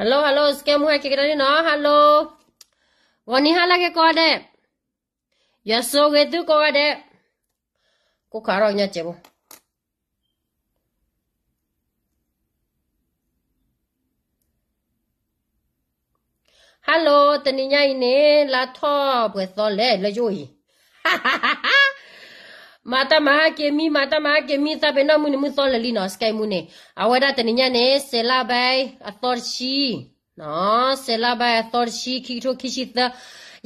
hello hello scam hoa kia đấy nó hello gọi ni là cái coi đấy yasso dạ cái thứ coi đấy cô khá rồi nha chị bố hello tên này là thọ bữa tối lẽ là vui ha ha ha ha mata mahake mi mata mahake mi ta be no mu mu so lali no sky mu ne awada tani nya ne sela bai ator shi no sela bai ator shi ki tho ki shi ta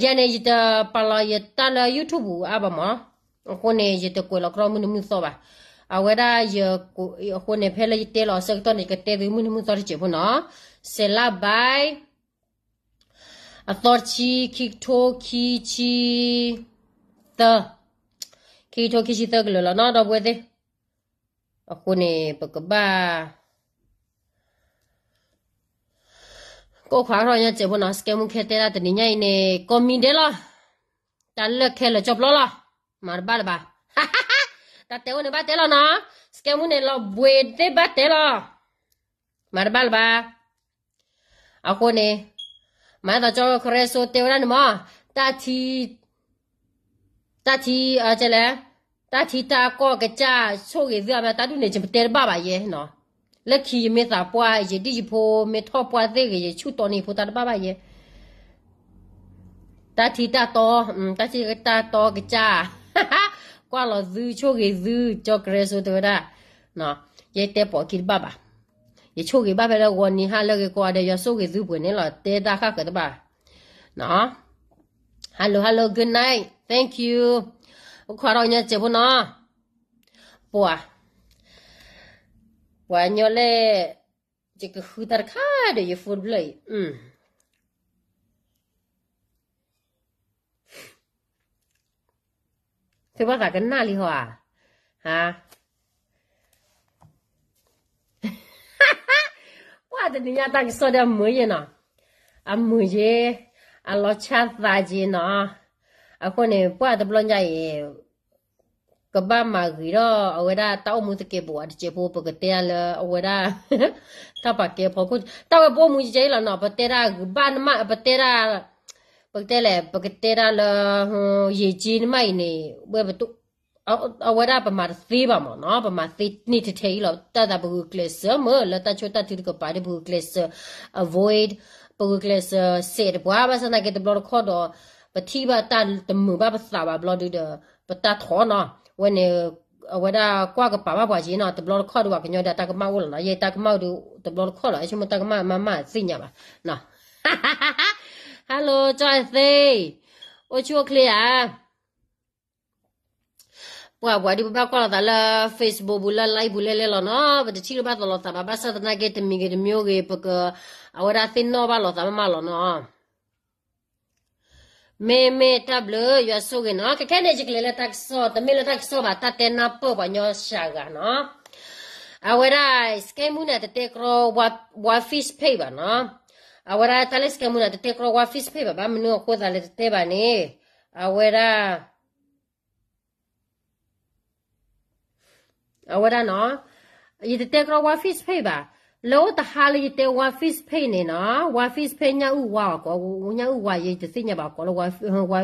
ya ne yita pala ya ta la youtube aba ma ko ne yita ko la kro mu mu so ba awada ya ko ko ne phela yite lo se to ne ke te mu mu so che bu no sela bai ator shi ki tho ki chi ta khi cho khi chỉ tơ lửa là nó đâu quên thế ở cô này bậc cấp ba cô khóa rồi nha chị bọn nó scam muốn khe tê ra từ ní nè con mình đấy lo ta lừa khe là chọc lo lo mà ba là ba ta téo này ba téo lo nó scam muốn này lo quên thế ba téo lo mà ba là ba ở cô này mà ta cho khre số téo ra nữa mà ta thì ta thì ở ờ, chỗ này တာချီတာကောကကြဆိုရဇာမတာတူနေချင်တဲဘာပါရဲ့နော်လက်ခီမေသာပွားရတိဖိုမေထောပွားသေးရချူတော်နေဖိုတာဘာပါရဲ့တာချီတာတော်တာချီတာတော်ကကြကွာလောဇူချိုကေဇူကြောကရဲဆိုတော့ဒါနော်ရဲ့တဲပေါ်ကိဘာပါရချိုကေဘာပဲတော့ဝန်နီဟာလက်ကွာတဲ့ရဆိုကေဇူပွင့်နေလားတဲတာခကတပါနော် hello hello good night thank you khóa đâu nhá chế bố nó bùa bùa nhớ lệ chỉ cứ hư tật khá để yêu phun lấy ừ thế bác cả cái na li hòa à? hả quá thì nhà ta cái số đó mới vậy nọ à mới vậy à lo chat vài gì nọ အခုနေပွားတပလွန်ကြရေကဘာမာဂီရောအဝဒတောက်မှုစကေဘောတချေဘောပကတဲလအဝဒတပကေဖကုတောက်ဘောမှုကြဲလနော်ပတဲရာဘာနမပတဲရာပတဲလေပကတဲရာလဟိုရေချင်းမိုင်နေဝဲဘတုအဝရပမာသေးပါမနော်ပမာသေးနိတထေလောတတဘူကလစ်မလတချိုတတိကပါဒဘူကလစ် avoid ဘူကလစ်စေတဘွားဘာစနာကေတဘလခေါ်တော့ปทีบตาตมือบ้าภาษาบบลอดูเดอปตาถอนอวันเนี่ยวันดากว่ากับป้าบ้าจีนอตบลอข้อดูว่ากันยอดตากมาวุ่นนะยายตากมาดูตบลอข้อหรอไอชิมตากมามามาสิ่งอย่างบ้านะฮัลโหลจอยซีโอชัวเคลียร์ว่าว่าดิบบ้าก็แล้วละเฟซบุ๊กบุลไลบุเลเลลนะบัดชิลบ้าตลอดตาบ้าสัตว์นักเก็ตมีเกตมีโอเกปกเอาว่าสิ่งนอบ้าลอตามาลอนะမေမေတပ်လရဆုကနော်ခခဲနေကြကလေးလက်တက်ဆောတမေလက်တက်ဆောပါတတဲနာပပညောရှာကနော်အဝရိုင်းစကဲမူနာတတဲကရောဝါဝါဖစ်ဖေးပါနော်အဝရိုင်းတလက်စကဲမူနာတတဲကရောဝါဖစ်ဖေးပါဘာမနောကိုသာလက်တဲပါနေအဝရာအဝရာနော်ဤတတဲကရောဝါဖစ်ဖေးပါလောတဟာလီတေဝါဖစ်ဖိနေနာဝါဖစ်ဖိညာဥဝါကောဝညာဥဝါရေးတစိညာပါကောလောဝါဝါ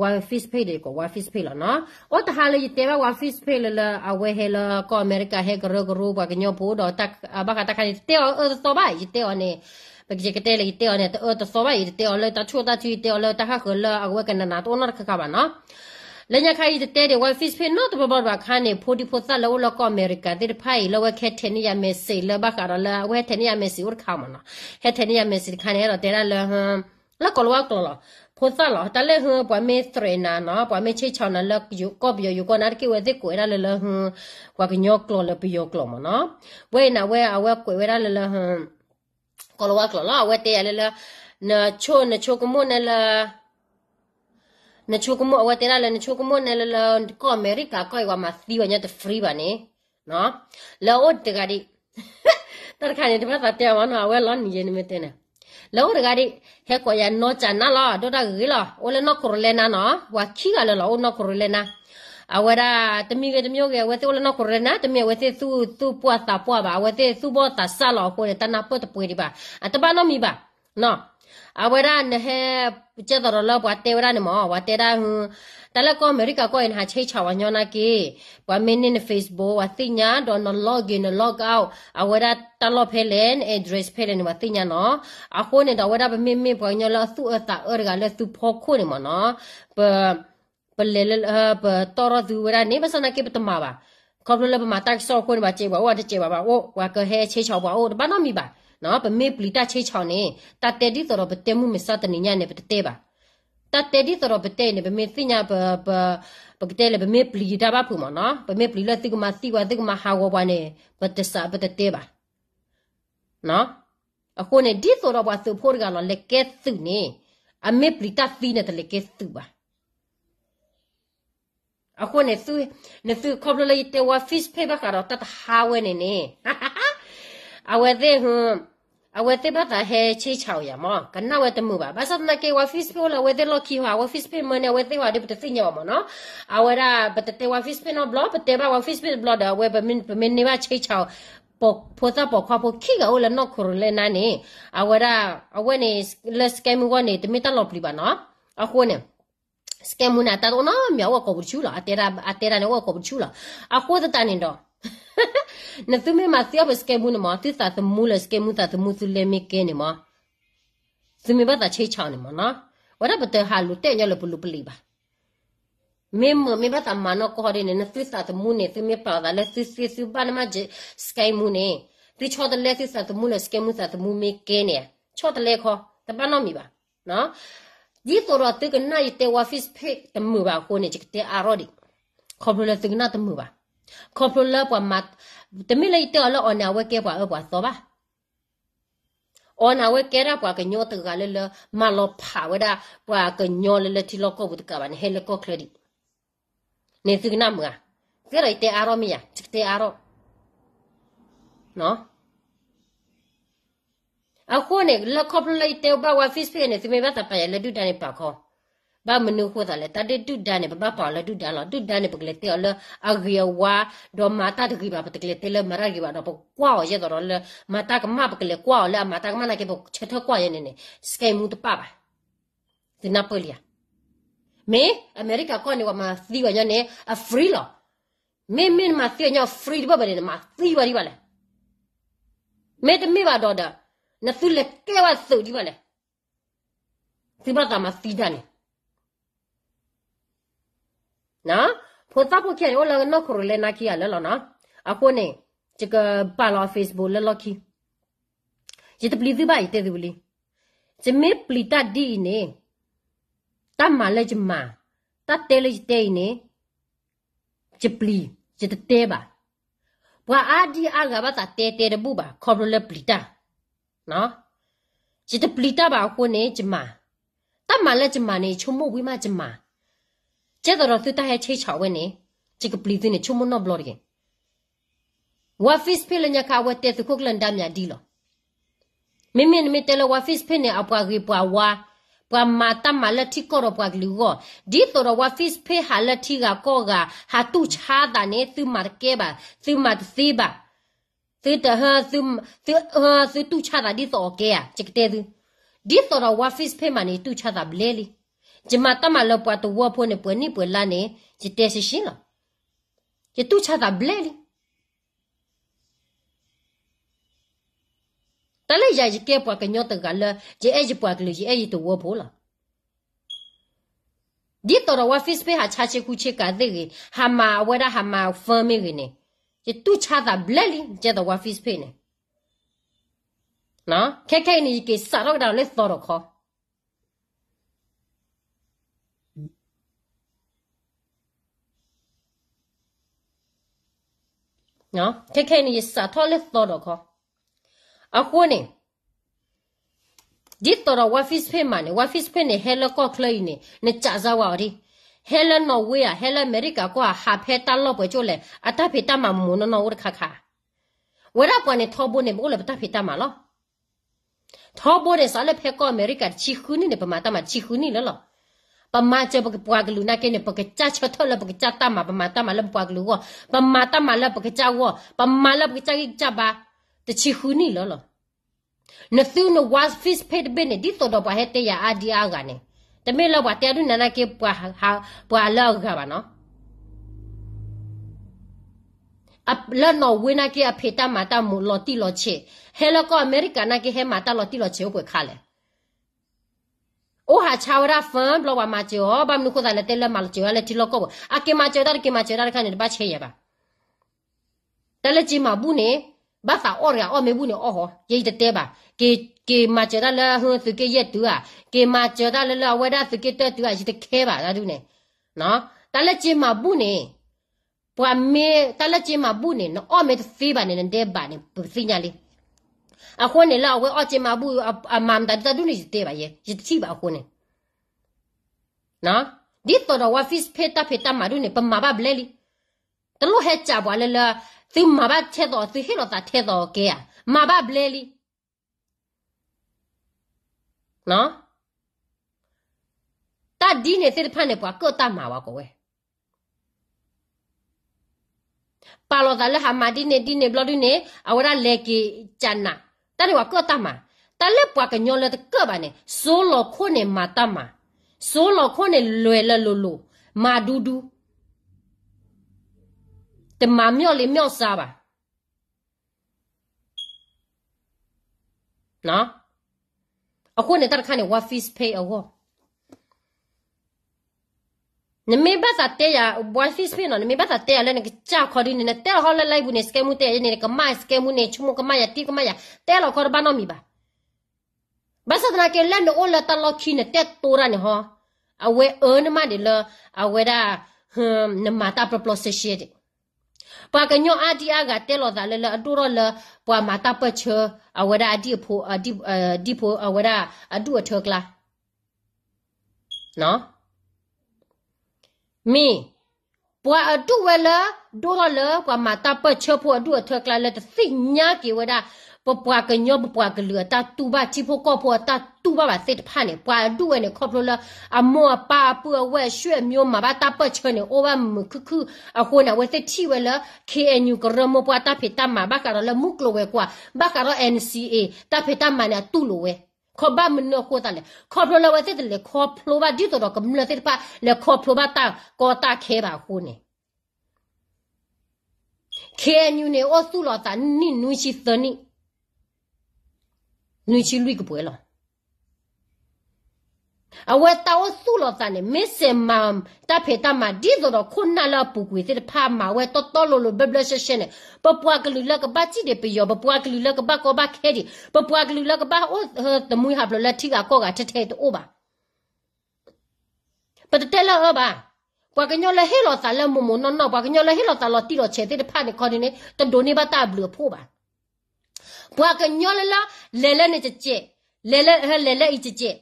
ဝါဖစ်ဖိလေကောဝါဖစ်ဖိလနော်အောတဟာလီတေဝါဝါဖစ်ဖိလလအဝဲဟဲလကောအမေရိကဟဲကရဂရူပါကညိုပိုဒတက်ဘကတခါတေအောသောဘိုင်တေအောနေပကကြကတဲ့လေတေအောနေအောသောဘိုင်တေအောလေတချို့တချို့တေအောလေတခါခလအဝဲကနနာတောနခခပါနော်လညခိုင်တဲတဲ့ wifi space နော်တဘဘဘခါနေဖိုဒီဖိုသလောလကအမေရိကန်တဲ့ဖိုင်လောခဲထနေရမစီလဘခါရလာဝဲထနေရမစီဥခါမနော်ဟဲထနေရမစီခါနေရတဲ့လာဟမ်လကလောကတော့လားဖိုသလောတလဲဟပွားမေသရနာနော်ပွားမေချေချောင်းနလကယုကောဘယုကနာကိဝဲတဲ့ကိုရလလဟမ်ဝကညောကလောလပယောကလောမနော်ဝဲနာဝဲအဝဲကိုဝဲရလလဟမ်ကလောကလောဝဲတဲ့ရလလနာချိုနချိုကမွနလာ na chukumo awatera la na chukumo na la ko america ko wa ma thiwa nya the free ba ne no la o de gari tar khane de ba ta wa na wa la ni ye ni me te na la o de gari he ko ya no cha na la do da gi la o le no ko le na no wa ki ga la la o no ko le na awara temi ge temi ge wa te o le no ko le na temi wa te tu tu pu ta pu ba wa te tu bo ta sa la ko le ta na po te pu ri ba ataba no mi ba no အဝရနဟေကျတော်လဘဝတေဝရနမောဝတေရာဟူတလကောအမေရိကကိုအင်ဟာချိချောင်းညောနာကေဝမင်းနင် Facebook ဝသိညာဒေါ်နလော့ဂင်လော့ဂ်အောက်အဝရတလော့ဖဲလန် address ဖဲလန်ဝသိညာနော်အခုနေတော့ဝရမင်းမင်းပေါ်ညောလသုအတာအရကလသုဖို့ခုနေမနော်ပပလေလပတော်ရသူဝရနေမစနာကေပတမပါကောပလလပမတက်ဆော့ခုနေပါချေပါဝတ်ချေပါပါဝဝကဟဲချိချောင်းပါဝဘာနော်မိပါနော်ပမေပလီတချေချောင်းနေတတဲဒီတော်ဘတဲမှုမစတနေညနေပတဲပါတတဲဒီတော်ဘတဲနေပမေသိညာပပပကတဲလေပမေပလီတာပါဖူမနော်ပမေပလီလက်တိကမတိဝတိကမဟာဝဝနေပတစပတဲပါနော်အခုနေဒီဆိုတော့ဘာသူဖို့ကလာလက်ကဲသူနေအမေပလီတာသီနေတလက်ကဲသူပါအခုနေသူနေသူခေါပလိုလေးတဝဖစ်ဖေးပါကတော့တတ်ဟာဝဲနေနေဟာ awete hun awete bata he chi chao ya mo kana wete mu ba basa na ke wa fispe la wete lo ki wa wa fispe mo ne wete wa de bete tinya mo no awera bete te wa fispe no blo bete ba wa fispe blo da we ba min min ne wa chi chao ပေါ်ပေါ်တာပေါ်ခွာပေါ်ခိကအိုလနော့ခိုရလဲနာနေအဝရအဝနေလက်စကဲမူကနေတမီတလော့ပလီပါနော်အခုနေစကဲမူနာတာတော့နော်မြောက်ကဘချူလာအတေရာအတေရာနေကဘချူလာအခုတတနေတော့နသူမေမစီယဘစကေမှုနမတိသသမူလစကေမှုတသမူစုလေမေကေနမစမေဘတာချေချောင်းနမနော်ဝရဘတဟာလူတဲ့ညလပလူပလီပါမေမမေဘတာမနောကိုဟရနေနသူသသမူနေသမေပါဒါလက်စစ်စစ်စူပါနမဂျစကေမှုနေတိချောတလက်စစ်သသမူလစကေမှုသသမူမေကေနေချောတလေခေါ်တပနောမီပါနော်ဒီတော့တော့တကနာရတဲ့ဝါဖစ်ဖိတ်တမှုပါကိုနေချစ်တဲ့အာရော်ဒီခေါ်လို့တကနာတမှုပါခေါပလိုလပွားမတ်တမိလိုက်တော်လောအနာဝဲကဲပွားအပွားသောပါအော်နာဝဲကဲရပွားကညောတကလည်းလမလောဖာဝဒပွားကညောလည်းလတီလောကဘုဒကဘာနဲ့ဟဲလကောကလဒီနေသိကနာမကကဲရိုက်တဲ့အာရမီယာချစ်တဲ့အာရနော်အခုနဲ့လခေါပလိုလိုက်တဲ့ဘဝဖစ်ဖေးနဲ့သူမေဘတ်တပယ်လက်ဒူတန်နေပါခေါ် ba menu ko da le ta de tu da ne ba pa la tu da la tu da ne ba le te la a gi wa do ma ta de gi ba ba te le te le ma ra gi ba do ba kwa o ye do le ma ta ka ma ba le kwa o la ma ta ka ma na ke ba che ta kwa ye ne ne skai mu ta pa ba de napolia me america ko ne wa ma thi wa ne a free law me me ma thi ne free ba ba ne ma thi ba ri ba le me te me ba do da na tu le ke wa su di ba le ဒီဘက်ကမှာစီးတတ်နေนะพอตาพอแค่โอลังนอกรเลนักยาแล้วล่ะนะอะคนเนี่ยจะก็ปาลอเฟซบุ๊กแล้วล่ะคีจะตบลีดีบ่ายเตดูลีจะไม่ปลิตัดดีเนี่ยตามมาเลยจะมาตัดเตเลยเตเนี่ยจะปลีจะเตะบ่าว่าอาดีอากาบตาเตเตระบุบ่าคอรเลปลิตาနော်จิตปลิตาบ่าคนเนี่ยจะมาตามมาเลยจะมาเนี่ยชมวิมาจะมาကျက်တော်သူတဟဲချေချောဝဲနေချစ်ကပလီသိနေချုံမနော့ဘလော့ရီဝါဖစ်ဖိလညခါဝတဲသူခုကလန်ဒမ်ညာဒီလောမင်းမင်းမတဲလဝါဖစ်ဖိနေအပွားကြီးပွားဝါပွားမာတမလက်တိကောရပွားကလူကဒီတော်ဝါဖစ်ဖိဟာလက်တိကကောကဟာတူချာတာနေသူမာကေပါသူမာသီပါသူတဟသူသူဟာသူတူချတာဒီတော်ကေချစ်ကတဲသူဒီတော်ဝါဖစ်ဖိမနေတူချတာဘလဲလီကျမတမလပွားတဝဖို့နေပွနေပွလာနေကျတဲစရှင်းလားကျတူချတာဘလဲလေတလဲရရကဲပွားကညောတကလကျအဲ့ကျပွားကလူကျအဲ့တဝဖို့လားဒီတော်ဝါဖစ်ပေဟာချာချေကူချေကတဲ့ဟာမဝရဟာမဖမီရနေကျတူချတာဘလဲလေကျတော်ဝါဖစ်ပေနေနော်ခဲခဲနေကစရောက်တော့လဲတော်တော့ခေါ်နော်ခက်ခဲနေစာထောလက်တော်တော့ခေါ်အခုနေဒီတော်ဝဖစ်ဖေမနဝဖစ်ဖေနေဟဲလကော့ခလိုင်းနေနေချာဇဝါရီဟဲလနော်ဝေးဟဲလအမေရိကကွာဟာဖဲတလော့ပွဲချိုလေအတဖေတမမုန်နော်ဝရခခဝရကွာနေထောဘုန်နေဘုလပတဖေတမလောထောဘုန်နေစာလက်ဖဲကောအမေရိကချီခူနီနေပမာတမချီခူနီလောလောပမချပကပွားကလူနာကဲနေပကချချထောလပကချတမပမတမလပပွားကလူဝပမတမလပကချဝပမလပကချကြီးချပါတချီခုနီလောလောနသုနဝါဖစ်ဖက်ဘနေဒီတော့ဘာဟဲ့တဲ့ရအဒီအာကနေတမေလောက်ပါတဲရနနာကေပွားဟာပွားလောက်ကပါနော်အပလနဝိနာကေအဖေတာမတာမူလော်တီလော်ချေဟဲလကောအမေရိကနာကေဟဲမတာလော်တီလော်ချေကိုခါလဲ o ha chawra fan blo wa ma jo ba mnu ko da le tele mal jo le ti lo ko a ke ma jo da ke ma jo da ka ne ba che ya ba da le ji ma bu ne ba sa o ya o me bu ne o ho ye de te ba ke ke ma jo da le hu su ke ye tu a ke ma jo da le la wa da su ke te tu a ji de ke ba da du ne no da le ji ma bu ne bwa me da le ji ma bu ne no o me de se ba ne de ba ne bu si nya le အခုနေလောက်ဝဲအချင်မဘူးအမမ်တတဒုနေတေပါရဲ့ရတိပါအခုနေနော်ဒီတော်တော်ဝဖစ်ဖေတာဖေတာမရုနေပမာပါဘလဲလီတလို့ဟဲချပါလဲလာသင်မဘာထဲတော့သဟိရတာထဲတော့ကဲမဘာဘလဲလီနော်တဒီနေတဲ့ဖက်နေပွားကော့တမှာပါကောဝဲပါလောကလည်းဟာမဒီနေဒီနေဘလော့ဒီနေအဝရလေကီချန်နာ但你话各大嘛，但你把个娘了的各吧呢，所老可能嘛大嘛，所老可能累了噜噜，麻嘟嘟，的麻妙的妙啥吧？喏，啊，可能大家看你 what fees pay 啊我。နမေဘသတဲ့ရဘွိုင်းဖစ်ဖိနော်နမေဘသတဲ့ရလည်းငကြာခေါ်ဒီနေတဲ့တဲဟောလိုက်ဘူးနေစကဲမှုတဲ့ရနေကမစကဲမှုနေချုံကမရတိကမရတဲလောက်ခေါ်ဘာနော်မိပါဘာသဒနာကလည်းနိုလတလောက်ခင်းတဲ့တူရနေဟောအဝဲအနမဒီလအဝဲဒါဟမ်နမတာပပလစရှိတဲ့ပါကညောအဒီအကတဲလော်သာလဲလဲအတူတော့လဲပွာမတာပချအဝဲဒါအဒီဖို့အဒီအဒီဖို့အဝဲဒါအတူအထောကလာနော် mi pwa atu wala do la kwa mata pa chopo atu athakla la si nya ki wada ပပွားကညောပပွားကလတာတူဘာချိဖို့ကောပေါ်တာတူဘာဘာစစ်ဖာနေပွားဒူဝဲနေခေါပလိုလာအမောပါပွားဝဲရွှဲမျိုးမှာဘာတာပတ်ချနေအိုဘာမခုခုအခုနဝဲစစ်ချီဝဲလာ KNU ကရမပွားတာဖေတာမှာဘာကရလမုကလိုဝဲကွာဘာကရ NCA တာဖေတာမှာနာတူလိုဝဲขอบ้ามันเนื้อโคตรเลยขอพลวาเตตเลยขอพลวาดิตัวเราก็มือเตตปะเลยขอพลวาตาก็ตาเคบาคูเนี่ยเคนูเนี่ยโอสุลอตานี่นูชิสนี่นูชิลุยกบวยหรอ awe tawo sulo tane mese mam ta peta ma dizo do kuna la pukwe te pa ma we to tolo lo bebla sheshene papua klu la ka bati de pe yo papua klu la ka ba ko ba khedi papua klu la ka ba o the mui ha blo la thi ga ko ga te te to ba but te la ba pa ka nyola he lo sa la mo mo no no pa ka nyola he lo sa lo ti lo che te pa ne ko ne to do ne ba ta blo pho ba pa ka nyola la le le ne che che le le le le i che che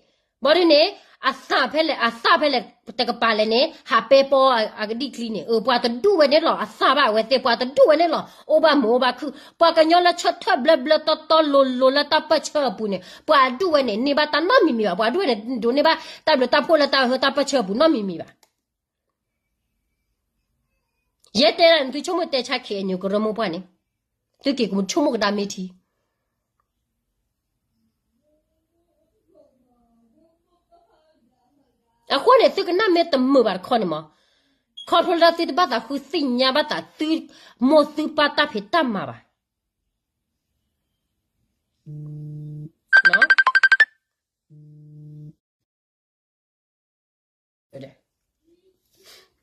บอดีเนี่ย a sa pele a sa pele te ka pale ne ha pe po a ga di kline o pa ta du e ne lo a sa ba we te pa ta du e ne lo o ba mo ba ku pa ka nyola cha tha bla bla ta ta lo lo la ta pa cha pu ne pa du e ne ne ba ta ma mi mi ba pa du ne do ne ba ta lo ta po la ta ta pa cha pu na mi mi ba ye te ran tu chu mo te cha ke ni ko ro mo pa ne tu ke ko chu mo ga da mi ti အခုနဲ့သူကနာမဲတမဘာခေါနမခေါ်ထလာတိဘတာခုစင်ညာဘတာသူမောသူပတာဖိတမဘာ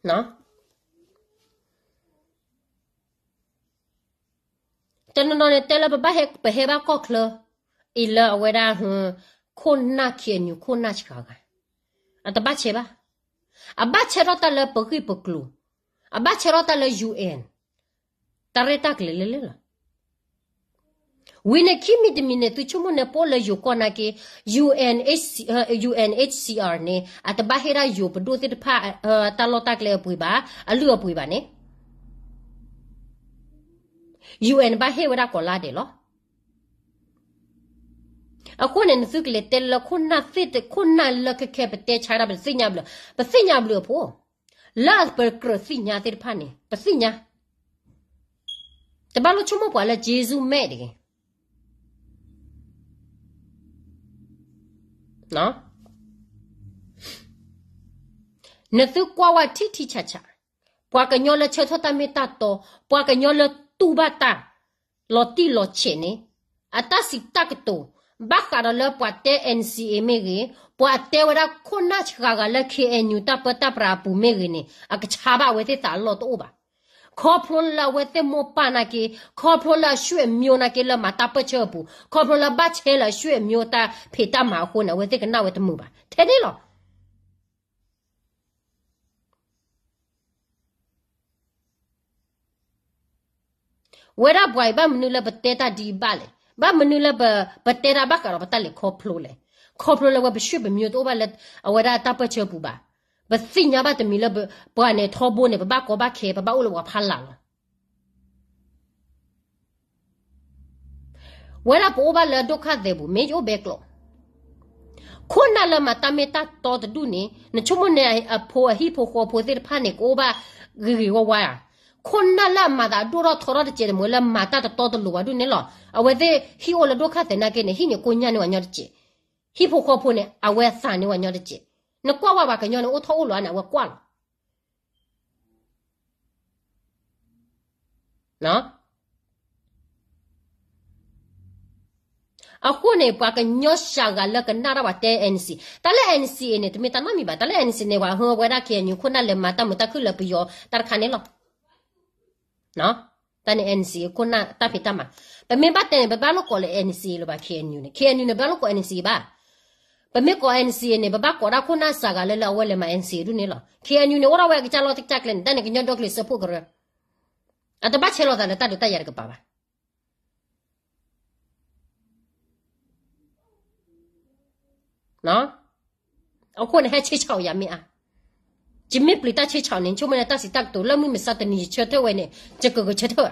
နော်တဲ့နော်တနနော်နဲ့တယ်လဘဘဟက်ပဟေဘကောက်လအီလာဝေရာဟွန်းခွန်နာခေညုခွန်နာချကာ Atabache ba? Abache rota le pagi paglu. Abache rota le UN. Taretak le le le la. Wine kimi de mine tu chumo ne pole yo kona ke UNHCR ne atabahira yo pdu tit pha talotak le pui ba alu pui ba ne UN ba he wara kola de lo. aku ne nzukile tello kuna sit kuna loke kepe te chara bil sinya blo ba sinya blo po las per kro sinya tir pani ba sinya te balo chumo po ala jesu mede na nzu kwa wa titi chacha po ka nyola chotho ta metato po ka nyola tubata lo ti lo chene atasi takto บักการลปวดเตเอ็นซีเอเมเกปวดเตวระคนน่าชกากละเคเอ็นยูตาปตาปราปูเมเกเนอักชาบาเวเตตาลอตอบาขอพลนละเวเตโมปานาเกขอพลนละช่วยมิวนาเกละมาตาปเชปูขอพลนละบัชเฮละช่วยมิวตาเพตามาโคนะเวเตกนาเวเตมูบาเทนี่หรอဝရဘွိုင်ဘမနူလဘတေတာဒီဘလေ ba menula ba batera ba karo batali khoplo le khoplo le wa bishu ba miot oba let awara tapa chepu ba ba sinya ba te mila ba ne thobo ne ba ko ba khe ba ulo wa phala wala po oba le dokha debu me yo beklo คนนั่นละมาตาเมตาตอดดูนี่นชั่วโมงเนี่ยพอฮีพอคอพอเสร็จผ่านเนี่ยก็บ้ากือว่าว่า khona la mada dora thora de che mo la mata ta to lu wa du ne lo awe de hi ola do kha te na ke ne hi ne ko nya ne wa nya de che hi pho kho pho ne awe sa ne wa nya de che ne kwa wa ba ka nya ne o tho o lo na wa kwa lo na akone pa ka nyosha ga la ka nara wa te nc tale nc ne tmi ta na mi ba tale nc ne wa ho wa da ke nyu khona le mata muta khu la pi yo tar khane lo နော်တန် NC ကိုနာတပိတမပမေပတ်တယ်ဘဘလို့ကောလေ NC လို့ပါ KNU နဲ့ KNU နဲ့ဘလို့ကော NC ပါပမေကော NC နဲ့ဘဘကောရာကိုနာစာကလည်းလဝဲလေမ NC ရုနေလား KNU နဲ့ဝရဝဲကချလောတက်တက်လန်တန်ကညဒိုကလစ်စပုကရအတပတ်ချေလောတာနဲ့တတ်တရကပါပါနော်အခုနဲ့ဟဲ့ချေချောက်ရမင်းအားจิมปลิตาเชชาวเนชุมันตาสิตักตัวแล้วมึงมันสัตนีเชเทวเนี่ยจะเกิดเชเทว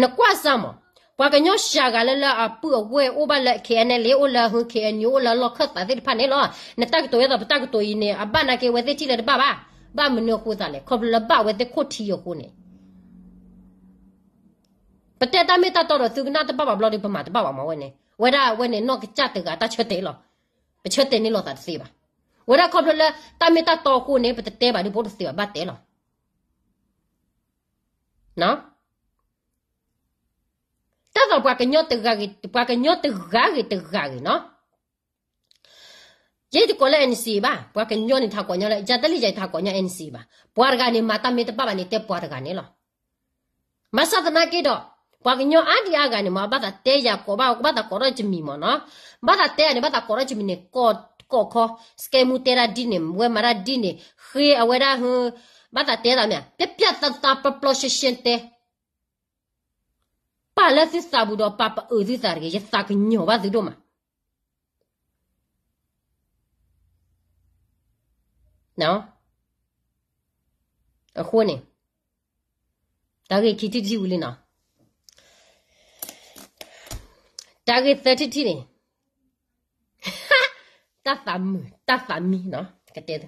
นักว่าซ้ำว่ากันยอชากาลละอาปูเวอุบาละเคนเลโอละฮุเคนยูละล็อกตัดสิพันเนลอนตักตัวยับตักตัวอินเนอบ้านักเวทที่เลบ้าบ้าบ้ามันเนื้อคู่ตาเลยขอบละบ้าเวทโคตรที่ยกูเนี่ยပတက်တမေတတော်သူကနာတပပဘလော်ဒီပမာတပပမဝဲနေဝရဝနေနော့ကကြတဲ့ကတချက်တယ်လို့ပချက်တယ်နေလို့သာသိပါဝရခေါ်လို့တာမီတာတော်ကိုနေပတဲပါဒီပေါ်သိပါဘတ်တယ်လို့နော်တက်တော့ပွားကညော့တဂါကြီးပွားကညော့တဂါကြီးတဂါကြီးနော်ယေဒီကိုလည်း NC ပါပွားကညော့နေထားကောညော့လည်းဂျာတလီဂျိုင်ထားကောညော့ NC ပါပွားကနေမာတာမေတပါပါနေတက်ပွားတကနေလောမဆဒနာကိတော့ kwa kinyo adi aga ni ma bata te ya ko ba bata koro jimi mo no bata te ni bata koro jimi ne ko ko ko ske mu tera dine we mara dine he awera hu bata te da me pe pya ta ta pa plo she shen te pa la si sa bu do pa pa u si sa ge ya sa kinyo ba si do ma no a khone ta ge kiti ji u le na target 30ထိနေတတ်ဖမ်တတ်ဖမ်မီနော်ကတဲ့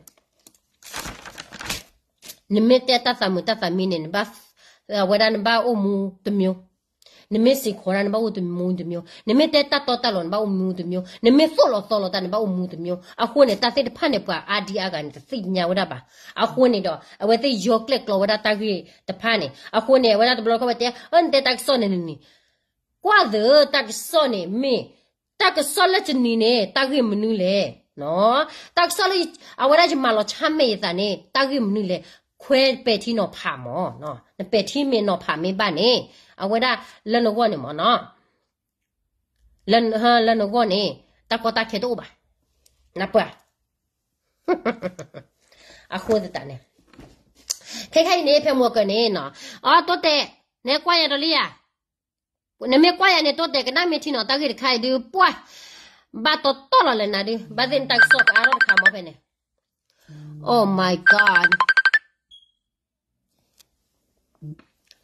နမေတတတ်ဖမ်တတ်ဖမ်မီနေဘတ်ဝဒန်ဘာအမှုတမျိုးနမေစီခေါ်ရန်ဘာအမှုမှုတမျိုးနမေတတတော်တလွန်ဘာအမှုတမျိုးနမေဆောလဆောလတန်ဘာအမှုတမျိုးအခုနဲ့တတ်တဲ့ဖတ်နေပွားအာဒီအကန်သိညာဝဒပါအခုနဲ့တော့အဝသိယောကလက်ကလဝဒတာကြီးတဖတ်နေအခုနဲ့ဝဒဘလောက်ကဘတဲ့အန်တတက်ဆောနေနေกว่าเด้อตักสอนเมตักสอนละจนีเนตักมนูเลยเนาะตักสอนละอาวราจมาลอชามเมตาเนตักมนูเลยคว้เปที่นอผามอเนาะเปที่เมนอผามเบ้านเนอาวราเล่นวอนเนี่ยมอเนาะเล่นฮะเล่นวอนเนตักก็ตักแค่ตอุบะนับปะอะคูดตาเนี่ยใครๆเนี่ยเพ่มัวกันเนี่ยเนาะอ๋อตัวเตะเนี่ยกว่าอย่างเรียนี่ยไมื่อว่าเนี่ยตัวเด็กก็น่าไม่ที่นอตากิรขายดูป่วยบาดตัวตอลเลยนะดิบาดเดินตักสอบอารมณ์ขามาเป็นเนี่ย oh my god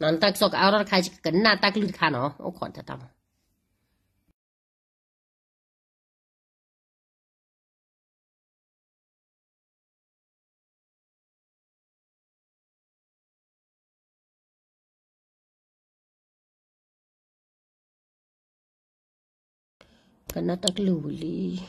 นันตักสอบอารมณ์ขายกินหน้าตักลืดขาเนาะโอ้ขอจะทำ kanatak luli.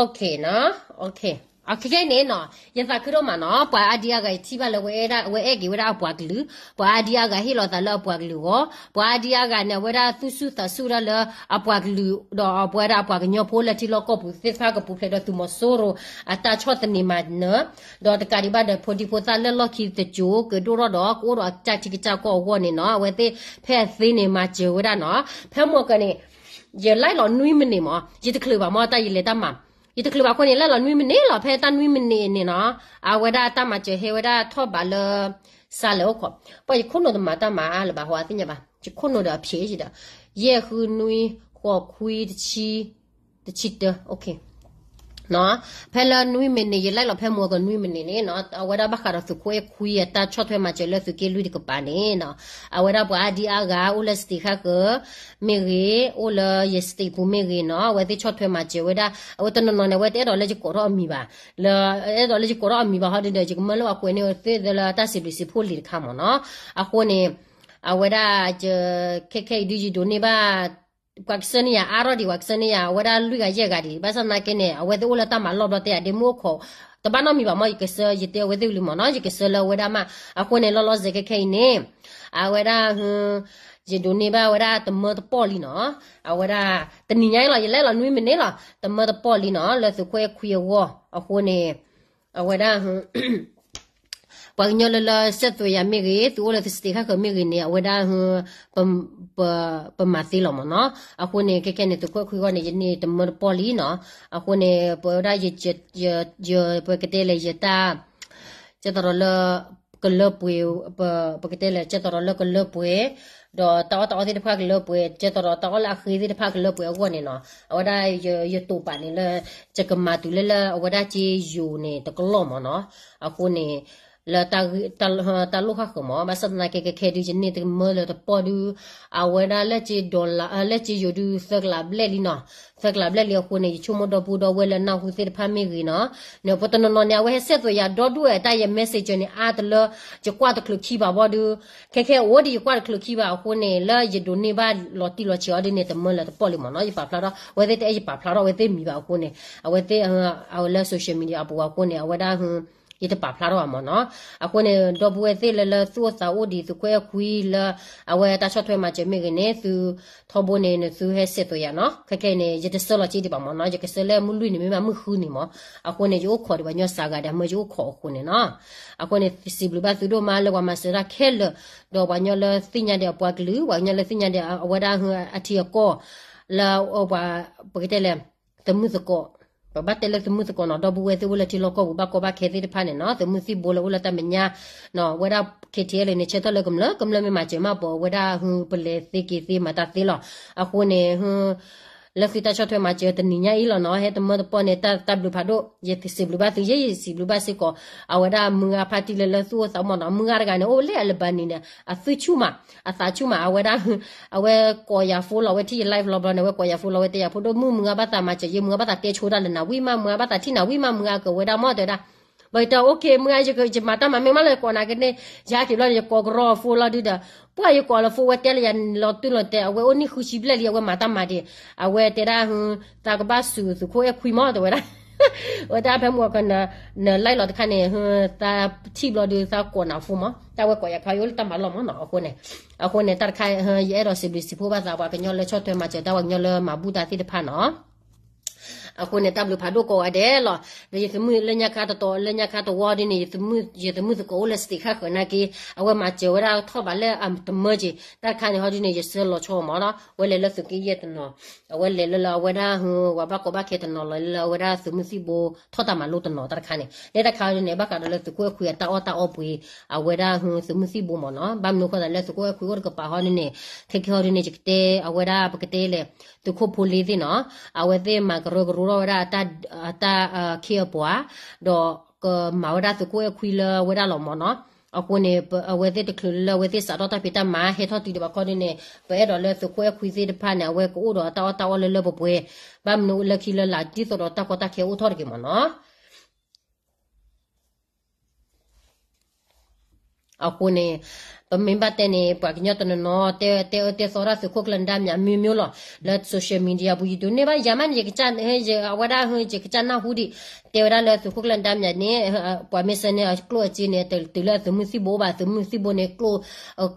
โอเคเนาะโอเคအခေကနေနော်ယသခရမနော်ပွာအဒီယာကချိပါလဝဲရဝဲအေကီဝရပွာကလူပွာအဒီယာကဟီလောသလပွာကလူဟောပွာအဒီယာကနဝရသုစုသဆူရလအပွာကလူတော့ပွာရပွာကညောဖိုလတိလကပုသစ်ဖာကပုဖလက်တူမဆိုရအတာချောတနေမနတော့တကရီဘဒဖိုဒီဖိုသလလခိတချူကဒိုရတော့ကိုရချာတိကချာကောဝနေနော်ဝဲသေးဖဲသေးနေမှာဂျေဝရနော်ဖဲမောကနေရလိုက်လောနွိမနေမောရစ်တကလူပါမောတရလေတမอีตะคลิบาคนนี่ละหลอนุยมันเนหลอเพตันนุยมันเนนี่เนาะอาเวดาตามาเจเฮเวดาทอบาเลซาเลอขอปอยคนโนดมาตามาอะละบาหัวติญะบาจิคนโนดาเพจิดาเยฮืนุยขอคุยติชีติชิตโอเคနော်ဖဲလာနွိမနေရလိုက်လောက်ဖဲမောကနွိမနေနေနော်အဝဒဘခါရသခွေခွီတာချော့ထွဲမှာကျလသကေလူဒီကပါနေနော်အဝဒဘအဒီအာဂါအိုလစတိခါကမေရေအိုလယစတိကူမေရေနော်ဝဲတိချော့ထွဲမှာကျဝဲဒါအဝတနနော်နဝဲတဲ့တော့လက်ကိုတော့မီပါလာအဲ့တော့လက်ကိုတော့မီပါဟာတဲ့ကျမလောအကွေနေသေဒလာတစီပစီဖိုလီခါမနော်အခုနေအဝဒကျခေခေဒီဂျီဒိုနေပါ kwaksenia arodi waksenia wada luga yega di basa na kene wede ula ta ma lodo te de mo ko to bana mi ba mo ke se yete wede uli mo na je ke se la wada ma akone lolo ze ke kene a wada hu je do ne ba wada to mo to poli no a wada to ni nyai la ye la nui me ne la to mo to poli no le su kwe kwe wo akone a wada hu ပညလလဆက်သွေရမိရေသူလည်းသစ်တိခခမိရနေဝဒါဟပပပမသိလမနော်အခုနေကဲကဲနေတခွခွကနေယနေတမပေါ်လီနော်အခုနေပေါ်ဒါရစ်ရပကတဲလေယတာချက်တော်လကလပွေပကတဲလေချက်တော်လကလပွေတော့တောတောဒီဖက်လောပွဲကျတော့တောလာခီဒီဖက်လောပွဲဝနေနော်အဝဒါရတူပါနေလေချက်ကမတူလေလေအဝဒါချီယူနေတကလောမနော်အခုနေလတာတလတလခခမမဆဒနာကေကေဒီဂျနီတမလတပေါ်ဒူအဝဒါလက်ချီဒေါ်လာလက်ချီယိုဒူသကလာဘလက်လီနော်သကလာဘလက်လီခုနေချုံမတော့ပူတော့ဝဲလနာခုစစ်ဖာမီရီနော်နေပတနနညာဝဲဆက်သွရဒေါ်ဒူအတရဲ့ message နဲ့အာတလကြကွာတကလခီပါဘောဒူခေခေဝဒီကွာတကလခီပါခုနေလယဒူနေပါလော်တီလော်ချီအဒီနေတမလတပေါ်လီမနော်ယပါဖလာတော့ဝဲတဲ့အဲ့ယပါဖလာတော့ဝဲတဲ့မိပါခုနေအဝဲတဲ့အဝဲလက် social media အပူကခုနေအဝဲဒါဟွန်းยตปาพลาดอมเนาะอะคนเนี่ยดอบเวเซเลลซัวซาโอดีสุเควคุยละอะเวตาชอถวยมาเจเมกเนซูทอโบเนนซูเฮเซตอยาเนาะคะเกเนยตซลอจิดิปามเนาะยกเซเลมุลุนี่เมมามุคูนี่มออะคนเนี่ยโยขอดิบะญอซากาดะมะโยขอคนเนาะอะคนเนี่ยสิบลุบะซูโดมาเลวะมาเซราเคลดอบะญอเลสิญญะเดปวากลือวะญอเลสิญญะเดอะวะดาเฮอะทียกอลาอบะปกเตเลตมุซกอ ba te le mu ko no do bu we te wala ti lo ko ba ko ba ke ti pa ne no te mu si bo lo wala ta me nya no we da ke ti le ne che to le kum le kum le me ma che ma bo we da hu pe le si ki si ma ta si lo a khu ne hu လစီတချောထွေမှာကျေတနိညာအီလနော်ဟဲ့တမတ်ပေါ်နေတာတပ်လူဖာဒိုယေတိစီဘလူဘတ်ယေယေစီဘလူဘတ်စီကိုအဝဒါမငါဖာတီလလဆူသမနာမငါရကနေအိုလေအလဘနီနေအသချူမအသချူမအဝဒါအဝဲကော်ယာဖိုလဝဲတီလိုက်လောဘလနဝဲကော်ယာဖိုလဝဲတရဖိုဒိုမူမငါဘတ်တာမချေယေမငါဘတ်တာတေချိုဒါလနာဝီမမငါဘတ်တာတီနာဝီမမငါကဝဲဒါမောတဲ့ဒါဘယ်တော့โอเคမငါရေကဂျမတာမမေမလေကောနာကနေရာတီလောရေကောဂရောဖိုလာဒီဒါပွားရကောလဖဝတဲလျန်လောတူလောတဲအဝဲအနိခုရှိပလက်လျဝဲမာတမတေအဝဲတဲရာဟွန်းတာကပါဆူစုခိုးရခွီမောတော့ဝဲလားဝတာဖမောကနာနလိုက်လောတခနဲ့ဟွန်းတာချိဘလောဒီသာကောနာဖူမတာဝဲကောရခါယိုလတမလောမနော်အခုနဲ့အခုနဲ့တတ်ခိုင်ဟဲရောစီဘစီဖိုးဘာသာဘာကညောလဲချော့တဲမချေတာဝညောလဲမဘူတာတိတဖာနော်အခုနေတပ်လူဖာတို့ကောဒဲလောဒီသမှုလညခတ်တော်လညခတ်ဝါဒီနေသမှုရသမှုကိုလစတိခခနာကီအဝမချေဝရာထဘလဲအမ်တမဂျီတခါနေဟောဒီနေရစလောချောမနာဝဲလဲလစကီယတနောဝဲလဲလလဝရာဟူဝဘကဘခေတနောလလဝရာသမှုစီဘထတမလုတနောတခါနေလဲတခါနေဘကဒလစကွဲခွေတာအတာအပွေအဝရာဟူသမှုစီဘမနာဘမ်နုခဒလစကွဲခွေကပဟောနေခေခေဟောဒီနေချကတဲအဝရာပကတဲလဲတခုဖိုလေးသိနော်အဝဲသေးမှာကရောကရော罗拉达达开播，到个马乌达做过亏了，为了老毛呢。အခုနေဝဲတဲ့ကလူလဝဲတဲ့စတော့တပိတမဟေထတီဒီဘခေါနေနေပဲတော့လဲသခွဲခွေးစေတဖာနေဝဲကိုတော့တော်တော်လဲလဲပွဲဘမ်နူလခီလလာတီတော့တကောတခဲဦးထော်ကေမနော် aku ne pemimba te ne pa kinya to no te te te sora se ko klanda mya mi mi lo la social media bu yidu ne ba yaman ye kchan he je awada he je kchan na hudi te ra la se ko klanda mya ne pa me se ne klo chi ne te te la se musi bo ba se musi bo ne klo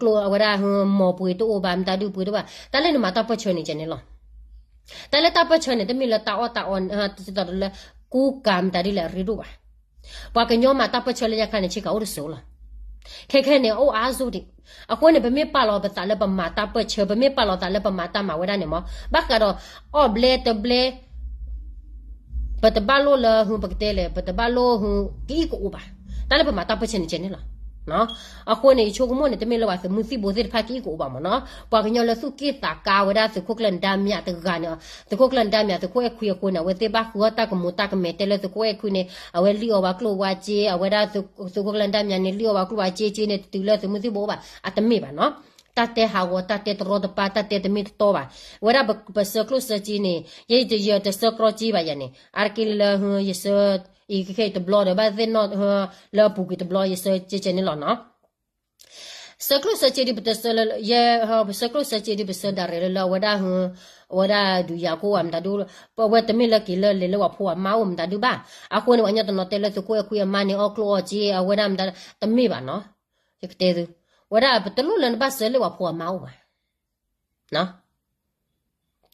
klo awada he mo pu to o ba mta du pu ba ta le ma ta pa chone je ne lo ta le ta pa chone te mi la ta o ta on ha ti ta le ku kam ta ri la ri du ba pa kinya ma ta pa chole ya kan chi ka ur so lo ခဲခဲနေအိုအားစုဒီအခုနေဘမေပါလောဘတလည်းပမာတာပချေဘမေပါလောတလည်းပမာတာမဝဒနေမဘကတော့အော်ဘလေတဘလေဘတဘလိုလဟူပကတဲလေဘတဘလိုဟူကီကိုဘာတလည်းပမာတာပချေနေချင်နေလားနော်အခုနေချိုကမွန်နေတမင်လောပါစမူစီဘိုစစ်ဖာကီကိုပါမနော်ပွာကညောလစုကိတာကာဝဒါစခုကလန်ဒါမြတ်တကနော်တခုကလန်ဒါမြတ်တခုအခွေကိုနဝတေဘာခူတာကမူတာကမဲတဲလစခုအခွေနေအဝဲလီယောဘာကလိုဝါချေအဝဲဒါစခုကလန်ဒါမြတ်နေလီယောဘာကလိုဝါချေချေနေတူလစမူစီဘိုပါအတမေပါနော်တတဲ့ဟာဝတတဲ့တရဒပတတဲ့တမီတော့ပါဝရဘပစကလုစချီနေယေတရတစကရချီပါယနေအာကီလဟယစอีกแค่ตบลอเดี๋ยวบ้านเส้นนอเฮอเลอปูกิตบลอเยเซเจเจนี่หรอเนาะစကလုစချေဒီပတဆလရဟောစကလုစချေဒီပစဒါရလဝဒါဟဝဒါဒူယာကိုအမ်ဒါဒူပဝတ်တမီလကီလလေလဝဖောမာဝမ်ဒါဒူဘာအခုနဝညတနတဲလစကိုအခုယမနီအော်ကလောချီအဝဒါမ်ဒါတမီပါနော်ဒီကတဲ့ဝဒါပတလူလန်ဘဆလေဝဖောမာဝမ်နော်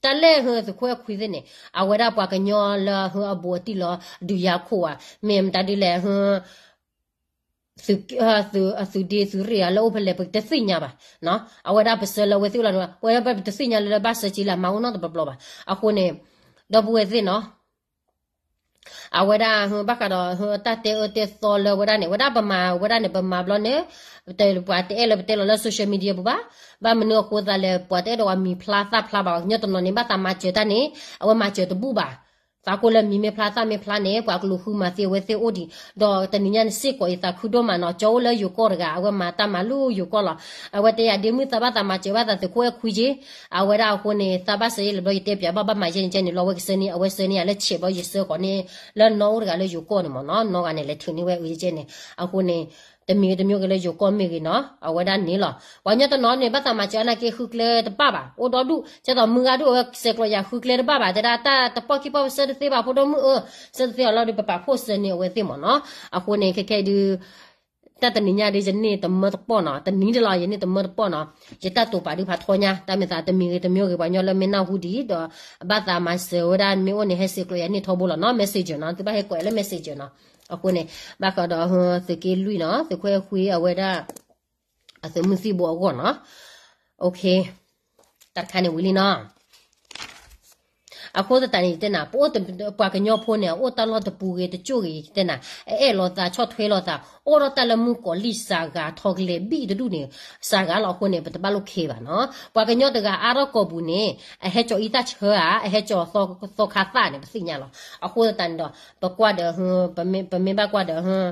กันเล่เฮอสควคุยเสเนี่ยเอาไว้ได้ปากกันยอละเฮอบัวติละดูยาขวเมมตาดิแลเฮอสุอาสุอาสุดีสุเรียแล้วเพลเปกตสิญาบะเนาะเอาไว้ได้เปเสลเวตุลานะไว้ได้เปตสิญาแล้วบาสจิลามาวนอตบลบะอะคนเนี่ยดอบเวเซเนาะအဝဒဟဘကတော့ဟတတေအတေသောလဝဒနေဝဒပမာဝဒနေပမာဘလနေတဲလပွားတဲလတဲလလဆိုရှယ်မီဒီယာဘာဘာမနောကိုသလဲပွားတဲတော့မီဖလာသဖလာပါညတ်တော်နေဘာတမချေတနေအဝမချေတဘူးပါတာကိုလမီမေဖလာတာမေဖလာနေပွားကလူခုမသေဝသေအိုဒီဒေါ်တနိညာစစ်ကိုတာခုဒိုမနောကျောလယူကောရကအဝမတာမလူယူကောလာအဝတေရဒေမီသဘာတာမချေဝတာတကိုခွေကြီးအဝရာခုနေသဘာစေလဘိုတေပြဘဘမယင်ကျနေလောဝက်စနီအဝက်စနီလက်ချေဘယစကောနေလနောရကလေယူကောနမနောနောကနေလက်ထူနေဝဲဦးကျနေအခုနေတမီတမျိုးကလေးယိုကောမီကီနော်အဝဒနီလောဝညတနော်နေပတ်တမချနာကေခုကလေတပပါအိုတော်ဒုချက်တော်မငါတို့ဆက်ကလရခုကလေတပပါတတာတတပကိပဆဒသေးပါဖို့တော်မူဆဒသေးလောဒီပပဖို့စနေဝဲသိမနော်အခုနေခက်ခဲဒီတတနိညာဒီဇနေတမတ်ပေါ်နာတနိဒလာယနေတမတ်ပေါ်နာယတတူပါဒီဖတ်ခေါညာတမတာတမီတမျိုးကပါညောလမနာဟူဒီတော့ဘာသာမဆေဝရန်မေဝနေဟေစကလယနေထဘလနော်မက်ဆေ့ဂျ်နော်ဒီပါဟေကွဲလေမက်ဆေ့ဂျ်နော်အခုနေမကတော့ဟိုစကေလူနော်စခွဲခွေးအဝဲတာအစမစီဘောကောနော်โอเคတတ်ခါနေဝီလီနော်အခုတန်နေတဲ့နာပို့တပွားကညောဖိုးနေအိုတလောတပူရတချို့ရတဲ့နာအဲ့လောတာချော့ထွေးလောတာအော်ရတလမှုကိုလိစာကထောက်လေဘီတူနေစာကလောက်ခွနေပတပလုခေပါနော်ပွားကညောတကအာရကောဘူးနေအဟဲချောဤတချောအဟဲချောသောသောခါသနေပစိညာလောအခုတန်တော့ပကွာတဲ့ဟွန်းပမင်းပမင်းပကွာတဲ့ဟွန်း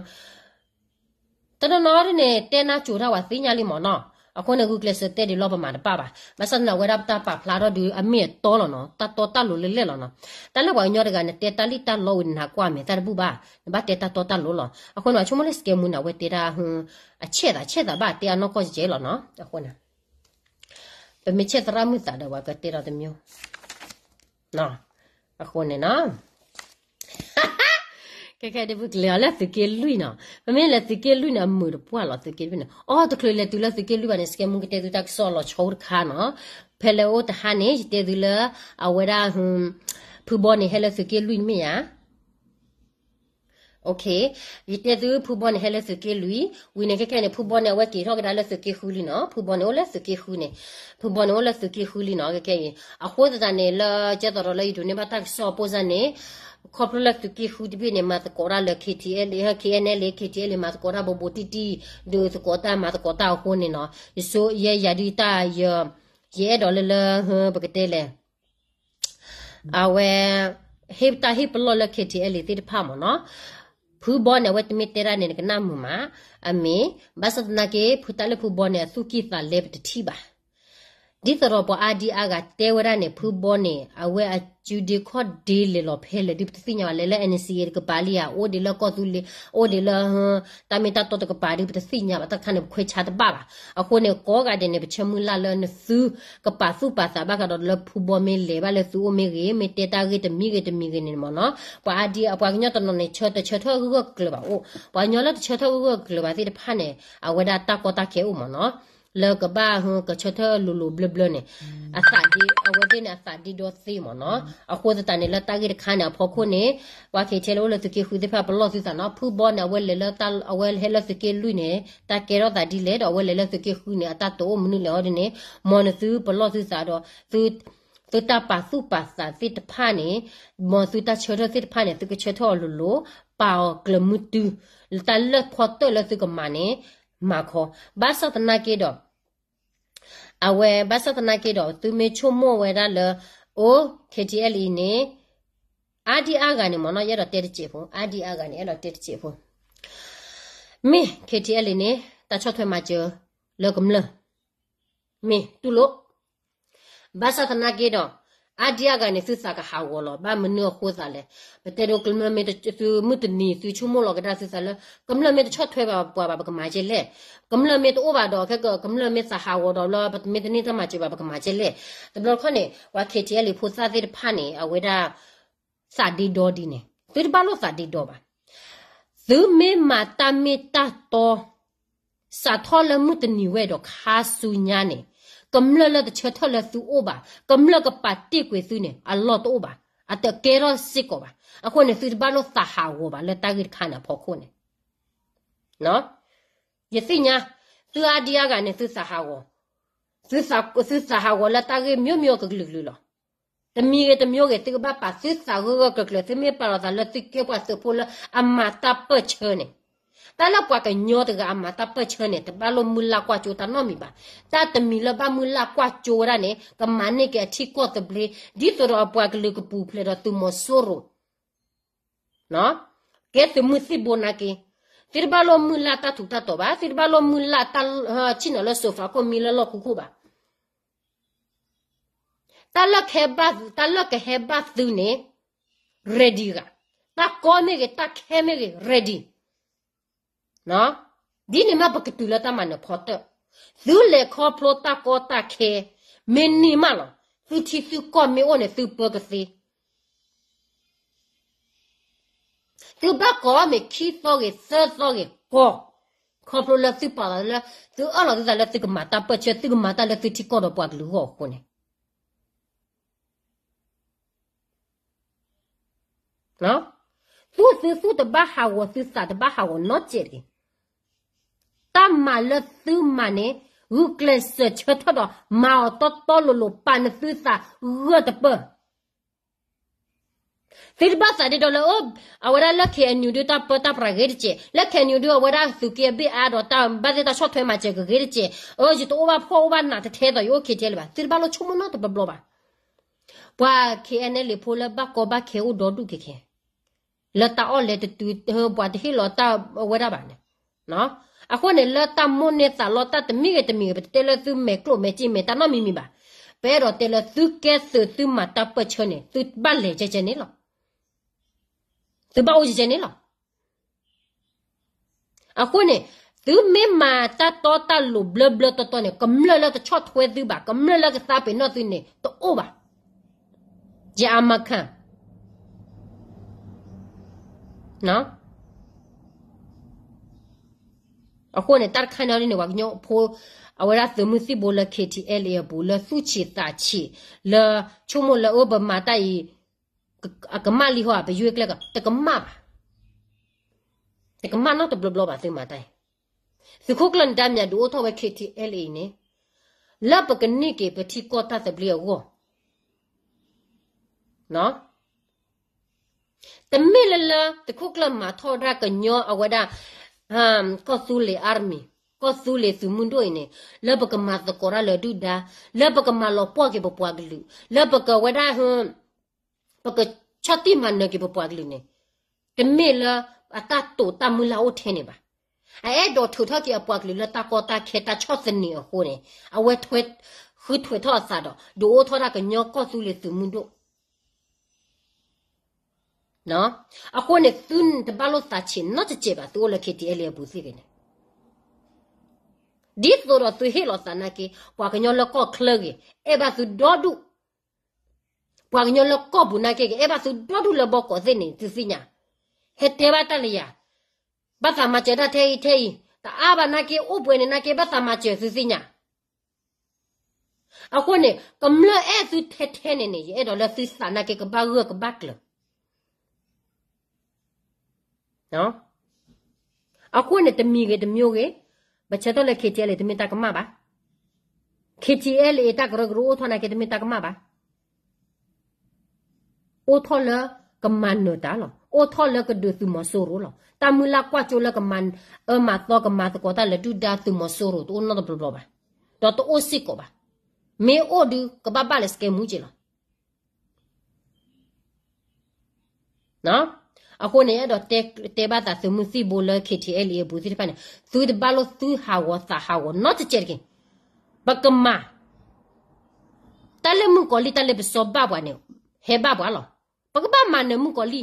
တနနော်နဲ့တဲနာချူတော့ဝသိညာလိမော်နော်အခုနကကလစ်တဲ့ဒီလောပမာတပါပါမဆန်နဝရပတာပါဖလာတော့ဒီအမေတော်လောနော်တတော်တလိုလေလေလောနော်တလဝညောတကနေတေတလီတလောဝင်နာကွာမေတဘူပါနဘတေတတော်တလိုလောအခုနချုံမလစ်ကေမူနာဝေတေရာဟွန်းအချက်တာချက်တာပါတေအနောကောဂျေလောနော်အခုနပမေချက်တရာမူတာတော့ဝကတေရာတမျိုးနော်အခုနေနော်ခဲခဲတဘူးကလေးလက်သကေလူနာမမင်းလက်သကေလူနာမူရပွာလက်သကေလူနာအော်တကလေးလက်သူလက်သကေလူပါနေစကေမုန်ကတဲ့သူတက်ဆော်လချောခါနော်ဖဲလောတဟနေတဲ့သူလအဝရာဟွန်းဖူဘောနေဟဲလက်သကေလူမီယာโอเควิเตซูผู้บอลเฮลสกิลุยวินเกแค่เนี่ยผู้บอลเนี่ยว่ากี่ทอกได้ลสกิฮูลิเนาะผู้บอลโอลสกิฮูเนี่ยผู้บอลโอลสกิฮูลิเนาะแกแค่อะโคตรจะเนี่ยละจะตลอดเลยดูเนี่ยมาตักสอบโพซะเนี่ยขอบลักตุกีคูดิบินมาตะกอราเลคีทีเอลฮะคีเอเนเลคีทีเอลมาตะกอราบบุติตีดูตะกอตามาตะกอตาคนเนาะยโซเยยาดีตาเยเยดอลเลฮะปกติเลยอาเวเฮปตาเฮปลอเลคีทีเอลติดพามเนาะဖူဘောနဲ့ဝတ်မီတရာနဲ့ကနမမအမေဘသဒနာကေဖူတလဖူဘောနဲ့သုကိသလက်တတိပါဒီတရပအဒီအကတေဝရနေဖူဘောနေအဝဲအကျူဒီခော့ဒီလေလဖဲလေဒီပသိညာလေလေ NCA ကပါလီယာအိုဒီလကောသူလေအိုဒီလဟတာမီတာတော့တကပါဒီပသိညာတခါနေခွေချတပါပါအခုနေကောကတဲ့နေပချမူလာလနစုကပါစုပါစာဘကတော့လဖူဘောမေလေပါလေသူအမေရေမေတေတာရေတမီရေတမီရေနေမနော်ပွာဒီအပွာညတနနေချောတချောထောကကလပါအိုပွာညောလတချောထောကကလပါဒီဖာနေအဝဲတာတာကောတာကေဥမနော်လေကဘာဟကချထလူလူဘလဘလနဲ့အစာဒီအဝဒင်းအစာဒီဒေါ်စီမနော်အခုသတန်လတာဂိခါနာဖောခုနေဝါခေချေလောလတကေခုဒဖဘလောစီသနာဖူဘောနဝဲလလတာအဝဲဟဲလစကေလူနေတာကေရောတာဒီလေတော့ဝဲလလစကေခုနေအတတိုမနုလောဒနေမောနသူဘလောစီစာတော့သူသူတပါစုပါစာစစ်တဖာနေမောစုတချေတော့စစ်တဖာနေသူကချေတော့လူလူပါကလမှုတူတလတ်ခေါ်တော့လသူကမနေမခေါ်ဘာသာတနာကေတော့အဝဲဘတ်စကနာကေတော့သူမေချုံမောဝဲတာလေအို KTL နေ RDR ကနေမနော်ရတော့တက်ချေဖို့ RDR ကနေအဲ့တော့တက်ချေဖို့မင်း KTL နေတချောထွဲမှာကျော်လောကမလမင်းသူလို့ဘာသာသနာကေတော့ adia gane su saka hawolo ba mnu khoza le betero kulma me su mutni su chumo lo gada su sala kamla me chot thwe ba ba ba kama je le kamla me to oba do ka kamla me sa hawo do lo ba me ni ta ma je ba ba kama je le de lo khone wa khete le pho sa de pha ne aweda sa di do di ne tu ba lo sa di do ba zu me ma ta me ta to sa tho le mutni we do kha su nya ne kamla la che thala su oba kamla ka patte kwe su ne allah to oba ata kero siko ba akone su ba lo sa ha go ba la ta gir khana pho ko ne no ye si nya su adia ga ne su sa ha go su sa su sa ha go la ta gir myo myo ka glu glu lo တမီတမျိုးကတိကဘာပါစစ်စာရကကလတမီပါလာလတိကေပါစပူလအမတာပချနေ Ta la pwa ke nyo te gama, ta peche ne, te pa lo mou la kwa chou ta nomi ba. Ta te mi lo ba mou la kwa chou rane, ta mane ke ati kwa te ple, di to do a pwa ke le ke pou ple do te moun soro. No? Ke te moun si bonake. Se ti ba lo mou la ta touta to ba, se ti ba lo mou la ta chine lo sofa, kon mi lo lo kou kou ba. Ta lo ke heba zune, ta lo ke heba zune, redi ra. Ta konege, ta kenege, redi. နော်ဒီနေမဘကတူလတမနဖောတသူလေခေါ်ဖလိုတာကောတာခဲမင်းနီမလားသူချီသူကောမေအိုနေသူပကစီသူဘကောမေခီသောကေဆတ်သောကေကောခေါ်ဖလိုလသူပါလာသူအလောကလည်းသူကမတာပချက်သူကမတာလည်းသူချီကောတော့ပတ်လူဟောကိုနေနော်သူသူသူတဘာဟာဝသူစာတဘာဟာဝ not ကြည့်တာမာလတူမာနေဥကလစချတ်တော့မောတော့တော်လလပန်သူစာရတပဖိဘတ်စာဒီတော့လောအဝရလက်ခဲညူဒတာပတာပရဂေချေလက်ခဲညူဒအဝရသူကေဘီအာတော့တမ်ဘာဇေတာရှော့ထွေးမှာချေဂေချေအိုဂျီတော့ဘာဖောဘာနာတဲတော့ယိုခေချေလပါသစ်ဘာလို့ချုံမနော်တဘဘလောပါဘွာခဲနဲ့လေဖိုလဘကောဘခဲဦးဒေါ်ဒုခေခဲလတာအော်လေတူဟောဘွာတဟီလောတာဝရပါနဲ့နော်အခုနဲ့လတမုန်နဲ့သလတတမိကတမိကတဲလသူမဲကလိုမဲကြည့်မဲတနမိမိပါဘဲတော့တဲလသူကဲသူသူမတပချနေသူဘလေကြကြနေလောသူဘောကြကြနေလောအခုနဲ့သူမေမာတတော်တလူဘလဘလတတော်နဲ့ကမလလတချော့ထွဲသူပါကမလလကစားပေနော်သူနေတော့ပါဂျာမခန်နော်အခုနဲ့တတ်ခဏနေနေဝညောဖိုးအဝရသမစီဘလ KTL ရဘူလစုချီတာချီလချုံမလဘမတိုင်အကမလီဟောဘရွေကလကတကမတကမနော်တဘလဘလပါသိမတိုင်စခုကလန်တမ်းရဒူထောဝ KTL နေလပကနိကေပတိကောတာတဘလဝနော်တမေလလတခုကလမထောဒရကညောအဝဒ um kosule army kosule sumundo ine lebe ke mas kora le duda lebe ke malo po ke po aglu lebe ke weda hun peke chati man ne ke po aglu ne teme la ata to ta mula o thene ba a e do thu tho ke po aglu la ta ko ta khe ta chot ne ho ne a we thwe khu thwe tho sa do do tho ra ke nyo kosule sumundo နော်အခုနဲ့သူန်တဘလို့တာချင်း not ချေပါသူလည်း KTL ရဘူးသိကနေဒီတော့သူဟေလောတနာကေပွာကညောလကောခလကေအဲဘာသူဒေါ်ဒူပွာကညောလကောဘူးနာကေအဲဘာသူဒေါ်ဒူလဘောကောသိနေသူစညာဟေတေဘာတလျာဘာသာမချေတာထေထေတာအဘာနာကေဥပွေနေနာကေဘာသာမချေသူစညာအခုနဲ့ကမ္လအဲသူထဲထဲနေနေရဲ့တော့လက်သစ္စာနာကေကဘာရကဘတ်လောနော်အခုနဲ့တမီကတမျိုးကဘချက်တော့လက်ခေတလေတမီတကမပါခေတီအလေတကရဂရူထနာကေတမီတကမပါအိုထောလကမန်နော်တာလောအိုထောလကဒုသူမဆိုရလောတမူလာကွာချိုလကမန်အမတော့ကမတ်ကောတာလက်ဒုဒါသူမဆိုရတူနော်ဘလဘပါတော့တိုစစ်ကောပါမေအိုဒုကဘဘလက်စကေမူဂျီလောနော်အခုနေရတော့တဲတဲဘာတာစုံစီဘိုလခေတီအလီဘူစီဖန်သူဒဘလောသူဟာဝသဟာဝ not checking ဘကမတလမှုကိုလီတလပစောဘာဘဝနေဟေဘာဘဝလောဘကဘမနမှုကိုလီ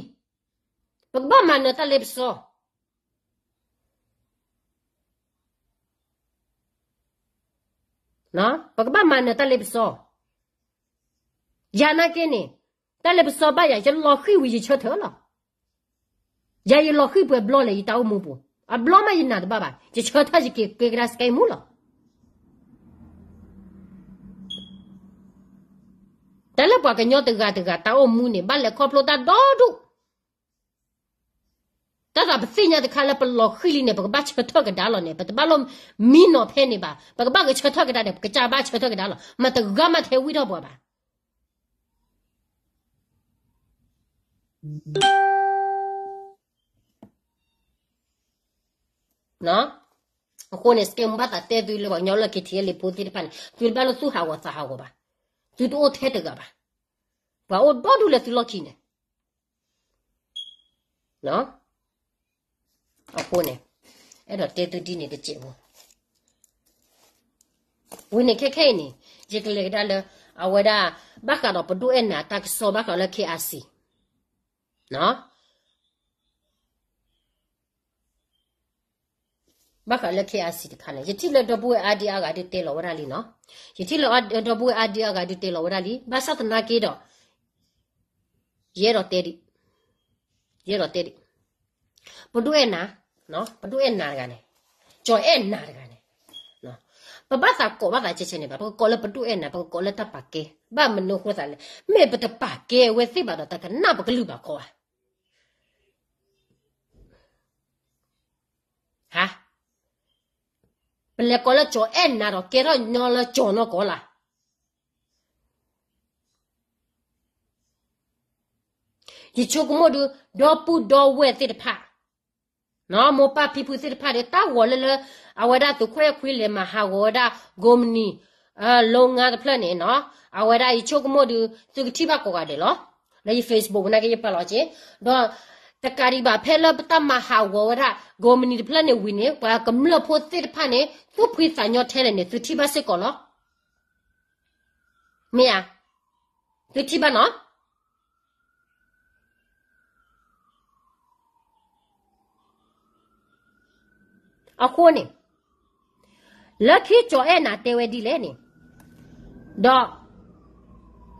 ဘကဘမနတလပစောနော်ဘကဘမနတလပစောယာနာကင်းနေတလပစောဘာရရလောခိဝီချောထောလော伢一老黑不老了，一打我们不，啊，老嘛一拿的爸爸，就瞧他就给给给他盖木了。得了，把个鸟头啊头啊打我们呢，把那靠不打打住。他说不三年都看了不老黑了呢，不个把车套给打了呢，不把老米脑片呢吧，不个把个车套给打了，不个家把车套给打了，没得饿没太味道不吧。嗯嗯နော်အခုနေစကေမဘတ်တဲဒူလဘညောလကတီလေပိုတီပန်သူဘလဆူဟာဝဆာဟာဝပါသူတို့ထဲတကပါဘာအိုဘောဒူလေသူလကီနေနော်အခုနေအဲ့တော့တဲဒူဒီနေတကြည့်ဘူးဝင်နေခက်ခဲနေဂျက်လေဒါလအဝဒါဘာကတော့ပဒူအနာတက်ဆောဘာကလည်းခေအစီနော် baka lake asidi kana yiti le dobu adi aga di telo warali no yiti le dobu adi aga di telo warali basat na ke do yero teri yero teri pudu ena no pudu ena ga ne jo ena ga ne no ba ba sa ko ba sa che che ne ba ko ko le pudu ena ba ko le ta pa ke ba mno ko sa le me ba ta pa ke we si ba ta ka na ba lu ba ko ha ပလက်ကောလာကျော်အဲ့နာတော့ကဲတော့ညောလာကျော်တော့ကောလာဒီချုပ်မဒူဒေါ်ပူဒေါ်ဝဲတိတဖာနော်မောပါပီပူတိတဖာတဲ့တာဝလလအဝဒတခွဲခွေးလေမဟာဝဒဂုံနီအလုံငါတဖလက်နေနော်အဝဒဒီချုပ်မဒူသူကတိဘကောကတယ်လောလေ Facebook နာကေပလာချေဒေါ်တကရီဘာဖဲလပတမဟာဝဝရဂိုမနီဒပလနေဝင်းနေဘာကမလဖို့စစ်ဖာနေသူဖိစာညောထဲနေသူတိဘစစ်ကောလောမယာသူတိဘနော်အခုနေလက်ခိကျော်အဲ့နာတဲဝဲဒီလဲနေတော့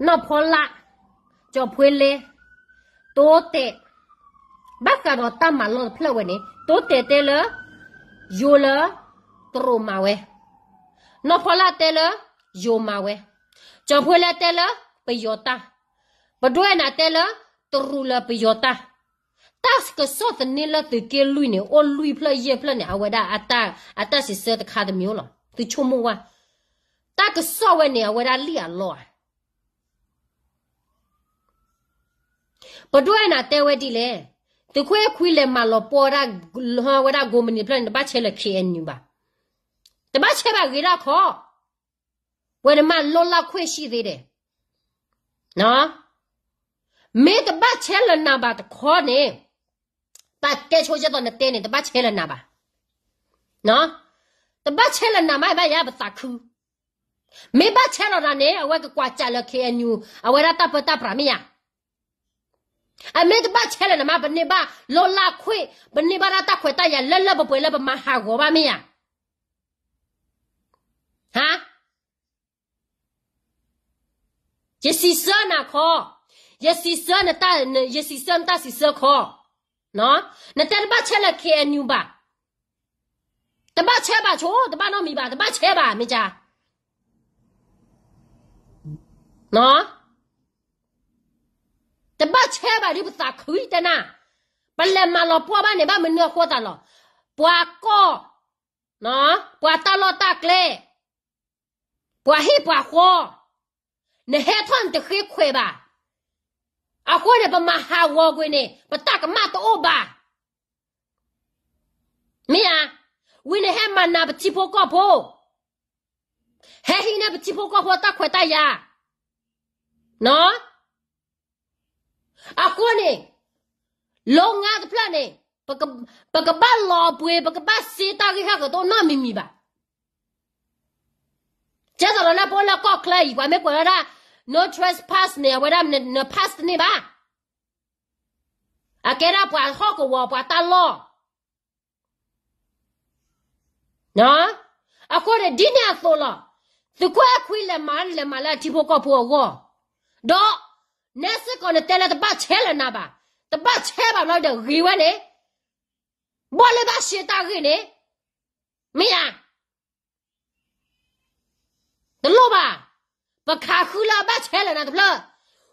နော်ဖောလာကျော်ဖွေးလေတိုးတဲ့ဘတ်ကတော့တမလောဖလဝဲနေတိုးတဲတဲလယိုလတရမဝဲနော်ဖလာတဲလယိုမဝဲကြော်ဖွေလာတဲလပယောတာဘဒွဲနာတဲလတရူလပယောတာ tas ke so te ne la te ke lui ne o lui pla ye pla ne awada ata ata si se te kha de myo lo te chu mo wa ta ke so we ne awada li a lo ba do na te we di le te kwe kwile malo pora ha wera gomini plan ba chele kien ni ba te ba che ba gira kho wera ma lola kwe shi de de no me te ba chele na ba te kho ne ba ke cho je to na te ne te ba chele na ba no te ba chele na ma ba ya ba ta khu me ba chele na ne awa ka kwa cha le kien ni awa ra ta pa ta pra mi ya အမေတပါချဲလနမဘနေပါလောလာခွေဘနေပါရတာခွေတရလလဘပွေလဘမဟာဂောပါမေယဟာယစီစနာခောယစီစနတာယစီစန်တာစီစခောနော်နတဘချဲလခေအညူပါတပချဲပါချိုးတပတော့မိပါတပချဲပါမင်းကြနော်တပတ်ချဲပါဒီပစာခွီတနာပလက်မလောပွားပါနေပါမနှောခေါ်တာလောပွားကောနော်ပွားတလောတကလေပွားဟိပွားခေါ်နေဟဲထွန်တခိခွေပါအခုလည်းပမဟာဝေါ်ကွေနေပတကမတော့ပါမီးအားဝင်းဟဲမနာပတိဖို့ကဖို့ဟဲဟိနေပတိဖို့ကဖို့တခွေတရနော်阿哥呢？老阿个婆呢？不个不个把老伯，不个把四大个那个都难咪咪吧？今早我那婆那告出来，我还没过来那 no trespass 呢，我那那 pass 呢吧？阿给他不阿好个话，不阿打咯。哪？阿哥你几点走了？是过阿奎勒马勒马勒提婆家婆个？到。那是搞的带了他把钱了那吧，他把钱吧那的给我呢，我来把鞋打给你，没呀？的老吧，把卡呼了把钱了那不了，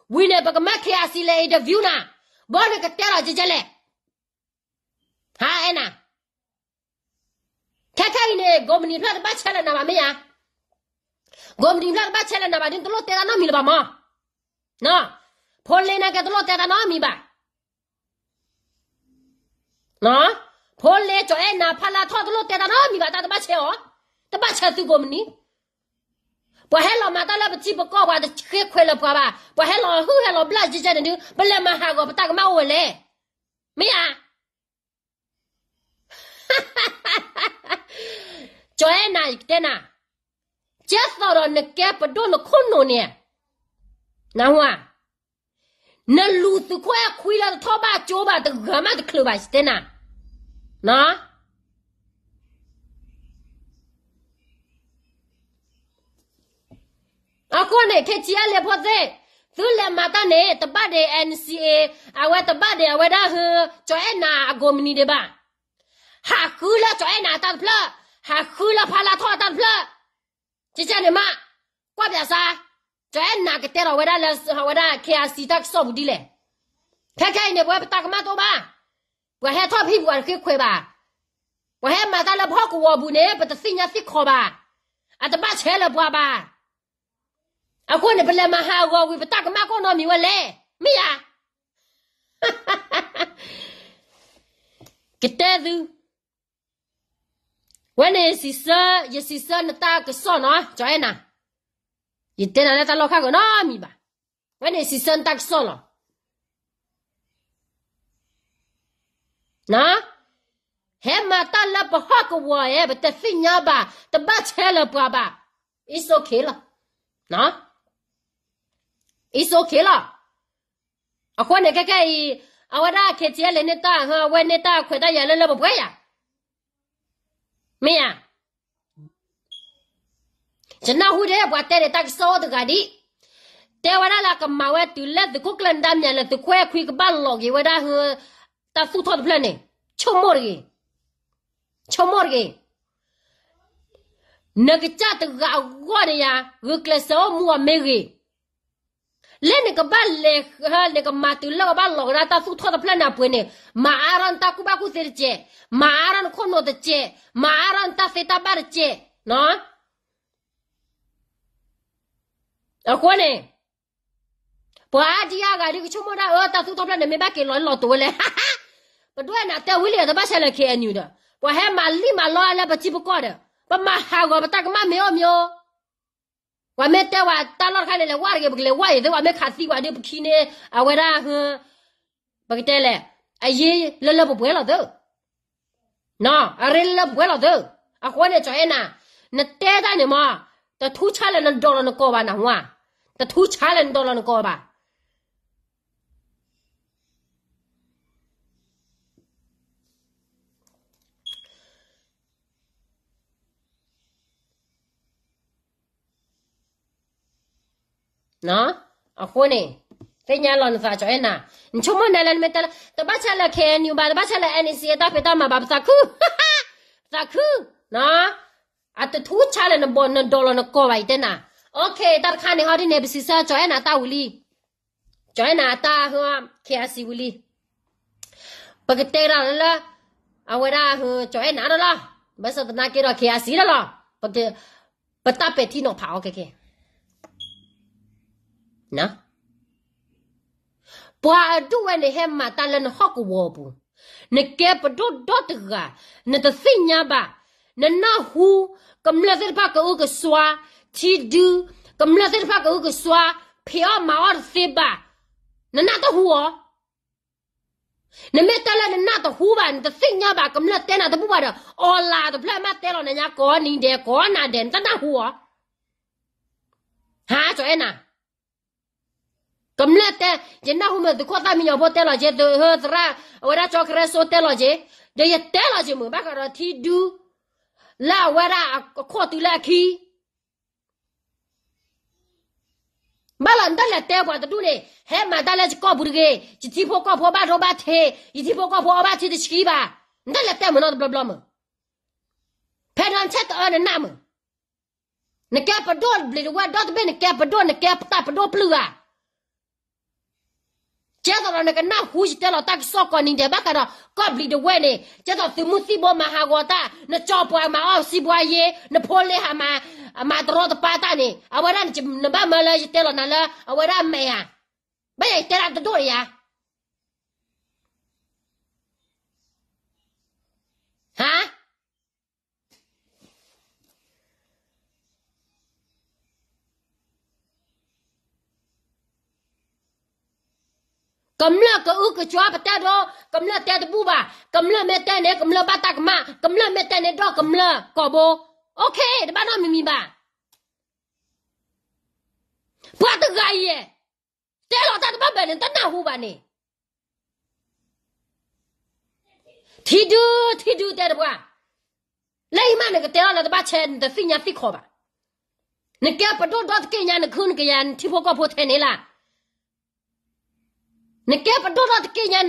为了把个麦克亚西来的 view 呢，我那个带了姐姐嘞，哈哎呐，看看你呢，我们你那把钱了那吧没呀？我们你那把钱了那吧，你都老带了那米了吧嘛，那。พ้นเลยนะแกตลอดแต่ตาน้อมีบ่าเนาะพ้นเลยจ่อเอ็นาพาลาทอดตลอดแต่ตาน้อมีบ่าตาตะบ้าเชียวตะบ้าเชียวตุกมนี้不还老妈到那不鸡不搞吧，还快乐过吧？不还老后还老不拉几家的牛，不来嘛还个不打个骂我嘞？没啊？哈哈哈哈哈！叫俺哪一点呐？介绍了那干不着那空农呢？然后啊？na lutu kwa ya kuila toba choba ta gama ta kluba stena na akone ke chia le phote tu le mata ne ta ba de nca awe ta ba de awe da hu cho ena agomni de ba ha kula cho ena ta pla ha kula phala tho ta pla chi cha ne ma kwa bya sa จะเอ็นักเตะเราวันนั้เราเวันนั้นแค่สีตักสอบดีเลยแค่แค่เนี่ยว่าตักมาตัวบ้าว่าใหทอดพี่บัวคือคุยบ้าว่าใหมาตั้งแล้วพ่อกูว่าบุญเนี่ยเป็นตัวสิ่งยาสิขอบ้าอาตมาเชื่อแล้วบัวบ้าอาคนเนี่ยเป็นเรามาหาว่าวิปตักมาก็น้องมีวันเล่ไม่ยาเกตเตอร์ดูวันนี้สิสเซอร์ยศสิสเซอร์นตากระสอนอ่ะจอยนะ y tena leta lo kago no mi ba wene si sentak solo na he ma ta la pa ha ko wa ye ba te fi nya ba te ba che le pa ba it's okay la na it's okay la akwa ne ka ka i awara ke tie le ne ta ha we ne ta khwe ta ya le le bo ya me ya ฉันน่าหูเดียบว่าแต่เด็กตักโซ่ตัวกันดิแต่ว่าละก็มาว่าตุเล็ดตุกุกลันดามเนี่ยละตุแควคุยกับบ้านหลอกยี่ว่าได้เฮอตาสู้ทอดเพลนเนี่ยชมมอร์กีชมมอร์กีนักจ้าตุกเอาก่อนเนี่ยกุกลันโซ่มัวเมรีเล่นกับบ้านเล็กฮะเล่นกับมาตุเล็กกับบ้านหลอกนะตาสู้ทอดเพลนเนี่ยปุ่นเนี่ยมาอารันตาคุบาคุเสรเจมาอารันคนโนดเจมาอารันตาเซตาบาร์เจเนาะ阿哥嘞，不阿弟呀？噶，你个臭毛蛋！我当初到不了你，没法给老老多了，哈哈！不多了，那带回来都把钱来给俺女的。我还买立马捞来把鸡不搞的，把马喊我把大哥马瞄瞄。外面带我到哪里来嘞？我也不给来，我也在外面看戏，我就不去呢。啊，外大哼，把给带来。阿爷，老老不回老走。喏，阿爷老不回老走。阿哥嘞，找俺呐？你带带你嘛？ta thu cha lên nó đo nó co bà nào hoa ta thu cha lên đo nó co bà nó à khôi nè thế nhà lon pha cho em à chúng mình đây lên mệt ta ta bắt chả là khen nhiều bà ta bắt chả là anh ấy ta phải ta mà bà ta cứ ta cứ nó at thu chale na bon na dolo na ko bai tena okay tar khane hari ne bisi sa joy na ta uli joy na ta ho khya si uli pagte ra la awara ho joy na la bas na ke ra khya si la pagte pata pe thi no phao ke ke na bwa du wa ne he ma ta len hok wo bu ne ke pa do dot ga ne ta sinya ba ne na hu cầm là thế phát cậu cái xóa chi đu cầm là thế phát cậu cái xóa phe mà ở thế ba nó nát tao hùa nó mẹ ta là nó nát tao hùa bạn ta sinh nhau bà cầm là thế nào tao bù bà đó ở là tao phải mát thế rồi này nhà có nín để có nà đèn ta nát hùa hả cho em à cầm là thế chỉ nát hôm từ qua ta mình nhỏ bố thế là chỉ từ hơi ra ở đó cho cái số thế là chỉ để giờ thế là chỉ mới bắt đầu thi đu လာဝရအခေါ်တူလာခီမလန်တလက်တဲပေါ်တူလေဟဲမတလက်ကောဘူးကေជីဖို့ကောဖို့ဘာတော့ဘာသေးជីဖို့ကောဖို့ဘာသေးတရှိပါတလက်တဲမနော်ဘလဘလမဖဲရန်ချက်အနနာမနကပဒိုဘလဝဒတ်ဘနကပဒိုနကပတာပဒိုပလူအာ chezo loneke na huji soko kobli de wene mahagota na chopo oh, na pole hama pata ni awara ni na ba mala na la awara ba do ya ha कमला का उक चुआ बता दो कमला ते बुबा कमला में ते ने कमला बाता कमा कमला में ते ने दो कमला कोबो ओके दबा ना मिमी बा बात गई है ते लो ता दबा बने तना हु बाने थीडू थीडू ते दबा ले इमान के ते लो दबा छे द फिन्या फिखो बा ने क्या पटो डॉट के न्या ने खून के यान थीफो को फोथे नेला nè kia bắt đầu ra kia nè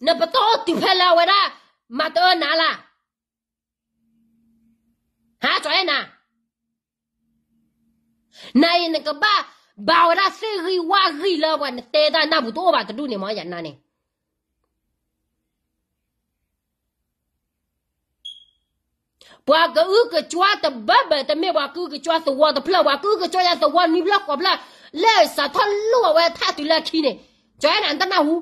nè bắt đầu tiểu phải là vậy đó mà tôi nà là hả cho em nà này nè cái ba bảo là sẽ ghi qua ghi là vậy nè tê ta nà bụi tôi bà cái đu nè mọi nhà nè bà cái ư cái chua tờ bơ bơ tờ qua cái cứ cái chua tờ qua tờ pla bà cứ cái chua tờ qua ni lắc qua pla lê sa thân lúa vậy tha tụi là khi này join and tan hu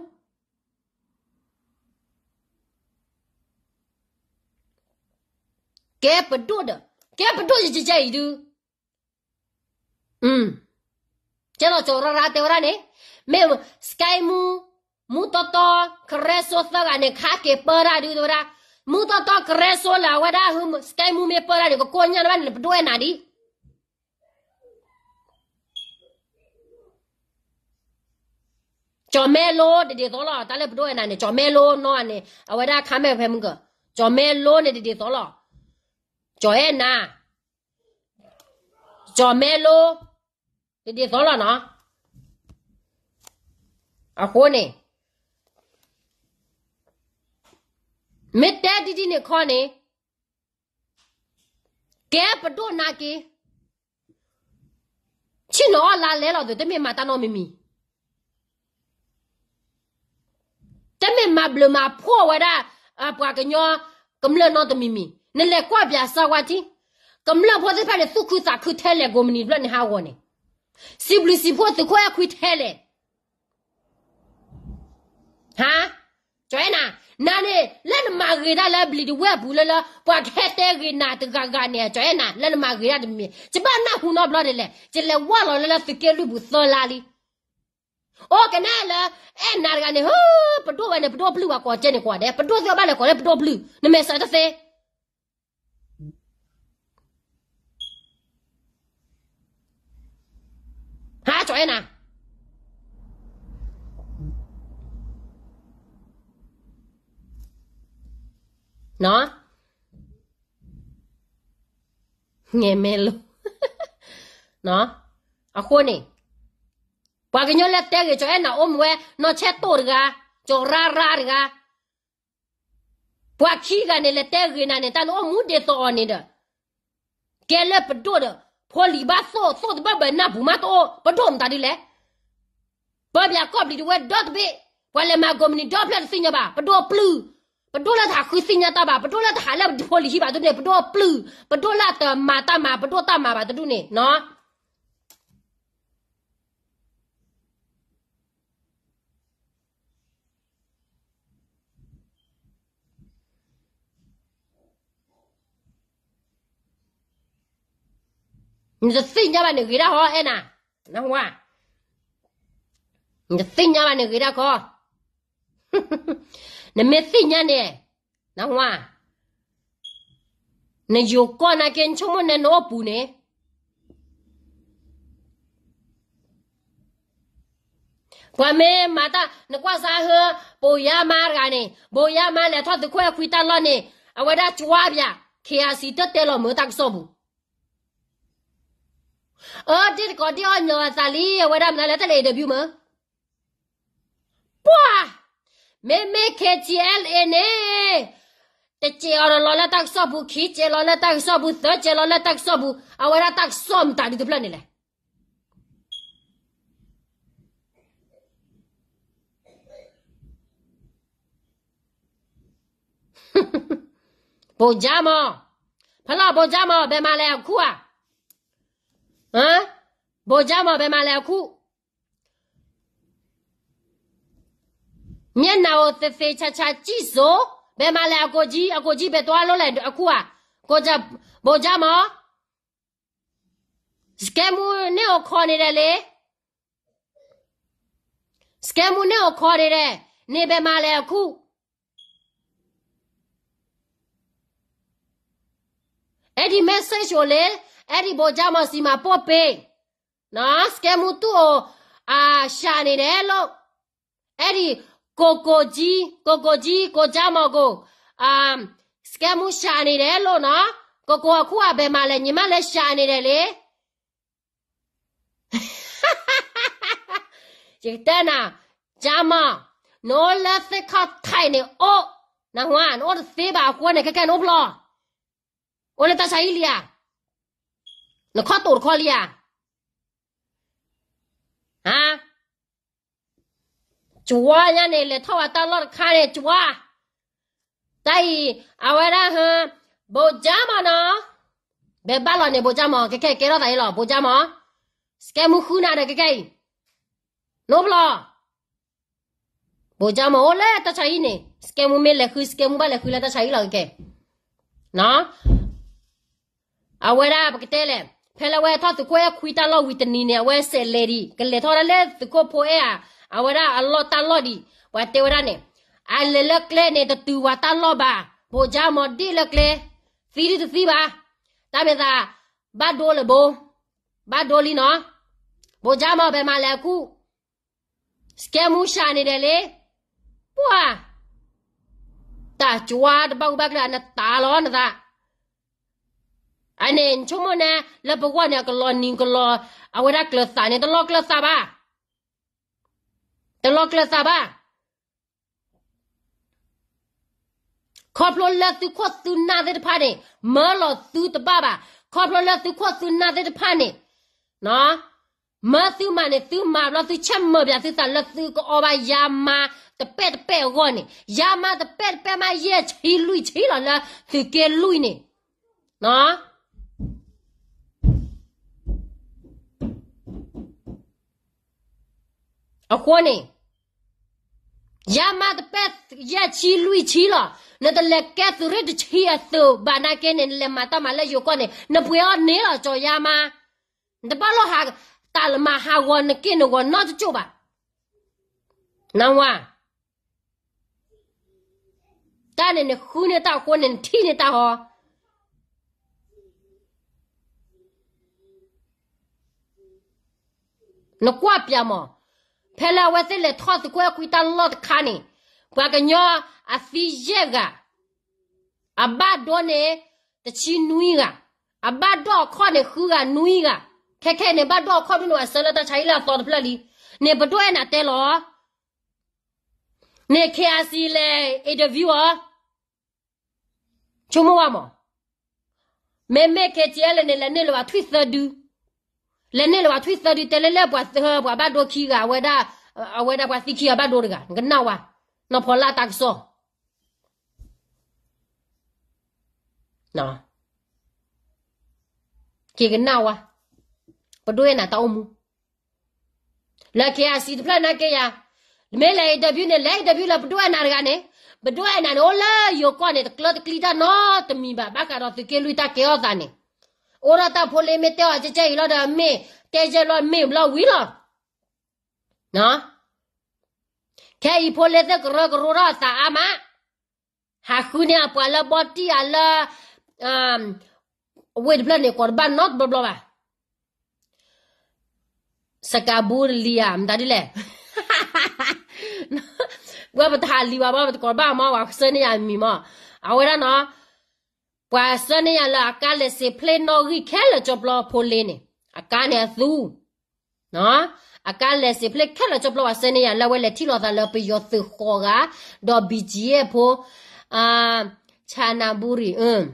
ke pdu de ke pdu ji jai du um chalo chora ra te ora ne me sky mu mu to to kreso sa ga ne kha ke para du do ra mu to to kreso la wa da hu sky mu me para de ko nya na ne pdu na di จอมเมโลเดี๋ยวตลอดตาเล็บด้วยนั่นเนี่ยจอมเมโลนอนเนี่ยเอาไว้ได้ค้าแม่เพมึงก็จอมเมโลเนี่ยเดี๋ยวตลอดจอเอ็นนะจอมเมโลเดี๋ยวตลอดเนาะอะคนเนี่ยมิดแต่ดิดิเนี่ยข้อเนี่ยแกปะดูนาเกชิโนอลาเล่เราเดี๋ยวจะมีมาตานอมิมี aimablement pour wada pour gagner comme le nom de mimi ne le quoi bien ça wati comme le pour pas le soukou ça que tel le gomni blan ha wone si bleu si pour quoi ya quit tel ha joina nane len magrida la blidi we bulala pour kete rina de gaga ne joina len magrida de mi ti ba na hu no blode le ti le wa lo le le fikelu bu solali o kana la e narga ne ho pdo wa ne pdo plu wa ko chene ko de pdo zo ba ne ko ne pdo blue, ne me sa ta say, ha cho ena nó nghe mê luôn nó à khôn này kwa ginyo le tege cho ena omwe no che torga cho ra ra ga kwa ki ga ne le tege na ne tan omu de to oni da ke le pdo da pholi ba so so ba ba na bu ma to pdo mta di le ba bia ko bli we dot be kwa le ma gomni do plan sinya ba pdo plu pdo la tha khu sinya ta ba pdo la tha la pholi hi ba do ne pdo plu pdo la ta ma ta ma pdo ta ma ba do ne no bạn à? à? bạn ra ra em nè, nè nzasinya banigiraho ena nahwa nzasinya banigirako nimisinya nè nahwa nijukona nè, nopune kwa mà ta, na kwa sa he bo ya ma ga nè, bo ya ma le tho de kwa kwita lo ne awada chwa bia kia si te te lo mo tak so bù Oh, did God die on your xà lì, ở đàm này là thế này đều biểu mơ. me Mê mê kê chì el ê nê. Tê chê ở đó là tạc sọ bù khí, chê lo là tạc sọ bù thơ, chê lo là tạc sọ bù, à ở đó tạc sọ mù tạc đi tụp lần này lại. Bồ ဟမ်ဗိုလ်ကြမှာပဲမလဲအခုမျက်နာကိုသေသေးချာချာကြည့်စို့ဘယ်မှာလဲအကိုကြီးအကိုကြီးပဲသွားလို့လဲအခုကကိုကြဗိုလ်ကြမှာစကဲမူနဲ့ခေါ်နေတယ်လေစကဲမူနဲ့ခေါ်နေတယ်နေပဲမှာလဲအခုအဲ့ဒီ message ကိုလေအဲ့ဒီဘောကြမစီမှာပို့ပေးနော်စကဲမှုသူ့အာရှာနေတယ်လို့အဲ့ဒီကိုကိုကြီးကိုကိုကြီးကိုကြမကိုအာစကဲမှုရှာနေတယ်လို့နော်ကိုကိုအခုကဘယ်မှာလဲညီမလည်းရှာနေတယ်လေဂျေတနာဂျာမနိုလက်သခတ်ထိုင်နေအိုနဟွမ်အိုသေဘာကွနေကကနိုဘလော ô ta sai lia à? là khó tụt khó lia à? hả chúa nha này là thâu à, ta lo khai này chúa tay ao ra ha bố cha mà nó bé ba lo này bố cha mà cái cái cái đó vậy lo bố cha mà cái mu khu nào cái cái nộp lo bố cha mà ô lẽ ta sai nè cái mu mê là khứ cái mu ba là khứ là ta sai lo cái nó အဝဲရာပကတဲလေဖဲလဝဲထော့သူကွဲခွီတာလော့ဝီတနီနေဝဲဆယ်လေဒီကလေထော်ရလေသူကိုပိုအဲအဝဲရာအလော့တာလော့ဒီဝတ်တေဝရနေအလလကလေနေတူဝတာလော့ပါဘိုဂျာမော်ဒီလကလေသီရီသီပါတာမေသာဘတ်ဒိုလဘိုဘတ်ဒိုလီနော်ဘိုဂျာမော်ပဲမလဲခုစကဲမူရှာနေတယ်လေဘွာတာကြွားတပောက်ဘက်ကလာနတာလောနသာ ane nchumo na la bogwa ne klo nin klo awera klo sa ne to lo klo sa ba to lo klo sa ba koplo la tu ko tu na de pa ne ma lo tu ta ba ba koplo la tu ko tu na de pa ne no ma tu ma ne tu ma lo tu chem ma bya tu sa la tu ko o ba ya ma ตะเป็ดเป็ดก่อนเนี่ยยามาตะเป็ดเป็ดมาเย่ชีลุยชีหล่ะละสิเกลุยเนี่ยเนาะ干活呢，爷妈都背，爷去累起了，你都来给子瑞子吃点子吧，那给你来嘛，他妈来油锅呢，你不要你了，做爷妈，你把楼下打了妈下锅，你给你锅拿点粥吧，哪碗？大人，你天天干活呢，天天干活，你管别么？pela wazile thosi kuya kuita lot kani kwake nyoa asiyega aba done eh? tachi nuiga aba do kho ne khuga nuiga keke ne ba do kho ni wa sala ta chaila so de plali ne ba do na te lo ne ke asile e eh, de viewer chumo wa mo me me ke ti ele ne le ne lo twister du လဲနဲ့လောထွိသတိတလဲလဲပွားသဘွားဘတ်ဒိုခီကဝဲဒါအဝဲဒါပွားသိခီဘတ်ဒိုရကငနာဝါနော်ဖော်လာတက်ဆောနော်ကေကနာဝါပဒွေနာတောင်းမူလက်ကေအစီဒပလနာကေယာမဲလေဒဗျူနဲ့လေဒဗျူလာပဒွေနာရကနေပဒွေနာနော်လာယောကောနဲ့ကလတ်ကလီတာနော်တမီဘာဘာကတော့ကေလူတာကေယောတာနဲ့โอราตาพลเมเตอาจจะใจเราดาเมเตจะเราเมเราวิลอนะแค่อีพลเตกรกรูราสาอามะหาคุณเนี่ยพอละบอตี้อัลละเวดบลเนี่ยกอร์บานนอตบลบลาสกาบูรเลียมดาดิแหละว่าบัตรฮาลีว่าว่าก่อนบ้ามาว่าเสนียมีมาเอาไว้แล้วเนาะပွာစနေရလာကလည်းစဖလေနော်ရီခဲလကြပလဖိုလင်းနေအကနဲ့သူနော်အကလည်းစဖလေခဲလကြပလဝစနေရလာဝဲလက်ထီလောသာလပယောသခောကဒေါ်ဘီဂျီယေဖိုအာချာနာဘူရီအင်း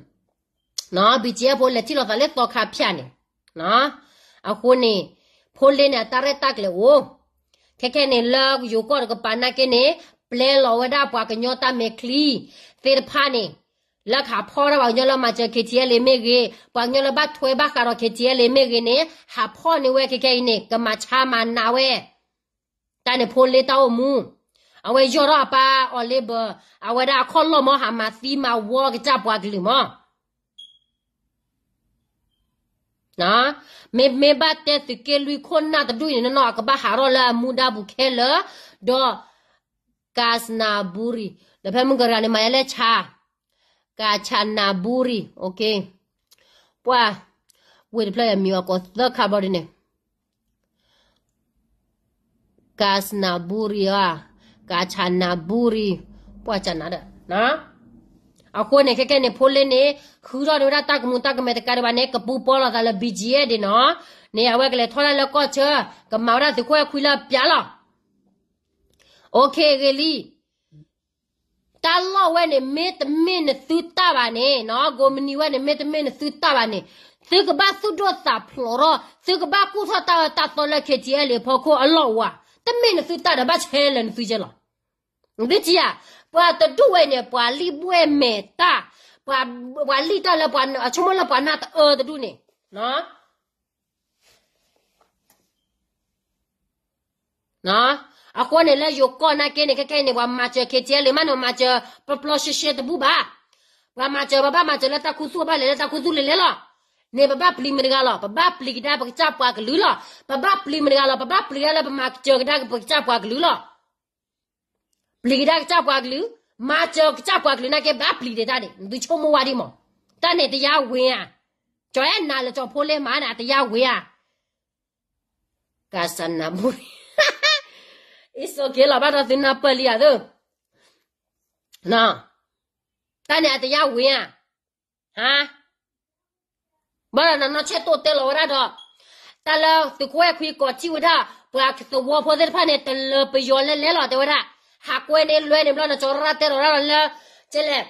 နော်ဘီဂျီယေဖိုလက်ထီလောသာလက်တော့ခါဖြာနေနော်အခုနေဖိုလင်းနဲ့တရက်တက်လေဝခဲခဲနေလောက်ယူကောကပနာကေနေပလေလောဝဒါပွာကညောတာမေခလီသေဖာနေလခါဖောရဝညလမချခေတီလေမေဂေပညလဘထွေဘခါရခေတီလေမေဂေနေဟာဖောနေဝခေကေနေကမချာမနာဝဲတန်ဖိုလေတောမူအဝဲယောရပါအော်လေဘအဝဲဒါခေါလမဟာမသီမဝေါကကြပွားကလီမနာမေမေဘတဲ့သကေလူခွန်နာတဒူနေနော်ကဘဟာရလာမူဒါဘုခဲလဒေါကာစနာဘူရီဒါဖဲမုဂရနေမယလဲချာ Kachanaburi, okay. Pwa, we play a miracle, the cabernet. Kasnaburi, ah, Kachanaburi, pwa chanada, na? Ako ne keke ne pole ne, khura ne ra tak mu tak me te karwa ne kapu pola da la bijiye de no. Ne awa ke le thola la ko che, ka mawra se ko ya khula pyala. Okay, really. တာလောဝဲနေမေတမင်းသူတာပါနေနော်ဂိုမနီဝဲနေမေတမင်းသူတာပါနေသူကဘာသူတော့စာဖလိုရသူကဘာကူထတာတာတော်လက်ခေတီလေဖို့ကိုအလောဝါတမင်းသူတာတဘာချဲလန်သူကြလားဒီကြီးอ่ะပွာတတူဝဲနေပွာလီပွဲမေတာပွာပွာလီတာလပွာအချုံမလပွာနာတအော်တတူနေနော်နော်啊，婆，你来就讲，那给你看看你我妈叫天天，妈妈叫婆婆说说的不吧。我妈叫爸爸，妈妈叫他哭诉吧，让他哭诉了了咯。你爸爸不理人家了，爸爸不理他，不给差不子留了。爸爸不理人家了，爸爸不理他，不给差不子留了。不理他给差婆子留，妈妈给差不子留，那给爸爸不理的他哩，你都这么完的吗？他那的牙鬼啊，叫人拿了叫破了，妈拿的牙鬼啊，干什么？isso que la bata de na palia do na ta ne ate ya wi a ha ba na na che to te lo ra do ta lo tu ko khu ko chi wa da pa ke to wo po de pa ne te lo pe yo le le lo te wa da ha ko ne lo ne lo na cho ra te lo ra lo che le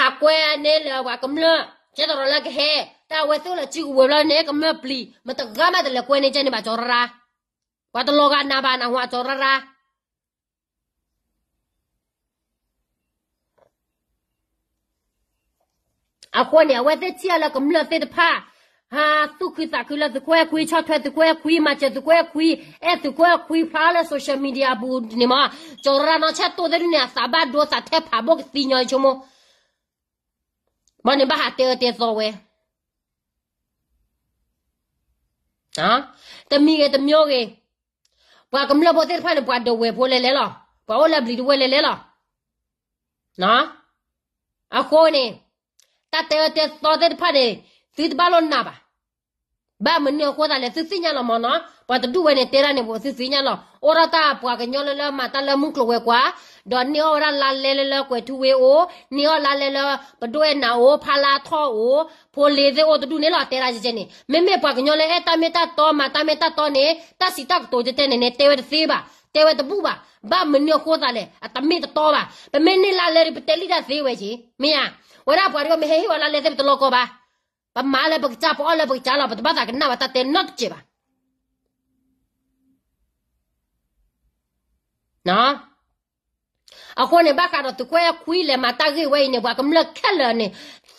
ha ko ne lo wa kam lo che to lo la ke he ta we tu la chi wo lo ne kam lo pli ma ta ga ma te le ko ne che ne ba cho ra 我都落个那把那话做了啦。阿婆呢？我在接了个木料在的怕，啊，都亏咋亏了？是怪亏，吃穿都怪亏嘛，就是怪亏，哎，都怪亏怕了。说什么的啊？不，你妈，就是让那钱多的呢，三百多，咱太怕不个死娘去么？把你把还得点做喂？啊，得米个，得苗个。ပွာကမလဘတဲ့ဖာလပွာဒဝဲဖိုလေလေလောပွာဝလဘလီဒဝဲလေလေလောနော်အခိုးနေတတဲတဲသောတဲ့ဖာလေသစ်ဘလုံးနာပါ ba mene ko da le sisi nya la mana pa tu duwe ne tera ne bo sisi nya la ora ta pa ke nyole la ma ta la mu klo we kwa do ni ora la le le la kwe tu we o ni o la le la pa do na o pha la tho o pho le de o tu ne la tera je ne me me pa ke nyole e ta me ta to ma ta me ta to ne ta si ta to je te ne ne te we se ba te we bu ba ba mene ko da le a ta me ta to ba pe me ne la le ri pe te li da se we ji me ya ora pa ri me he wa la le te to lo ko ba 把马来不给家婆，二来不给家老婆，把咋个那把他带哪个去吧？啊？啊！我呢把看到都快要跪了嘛，大哥，我呢把我们来看了呢，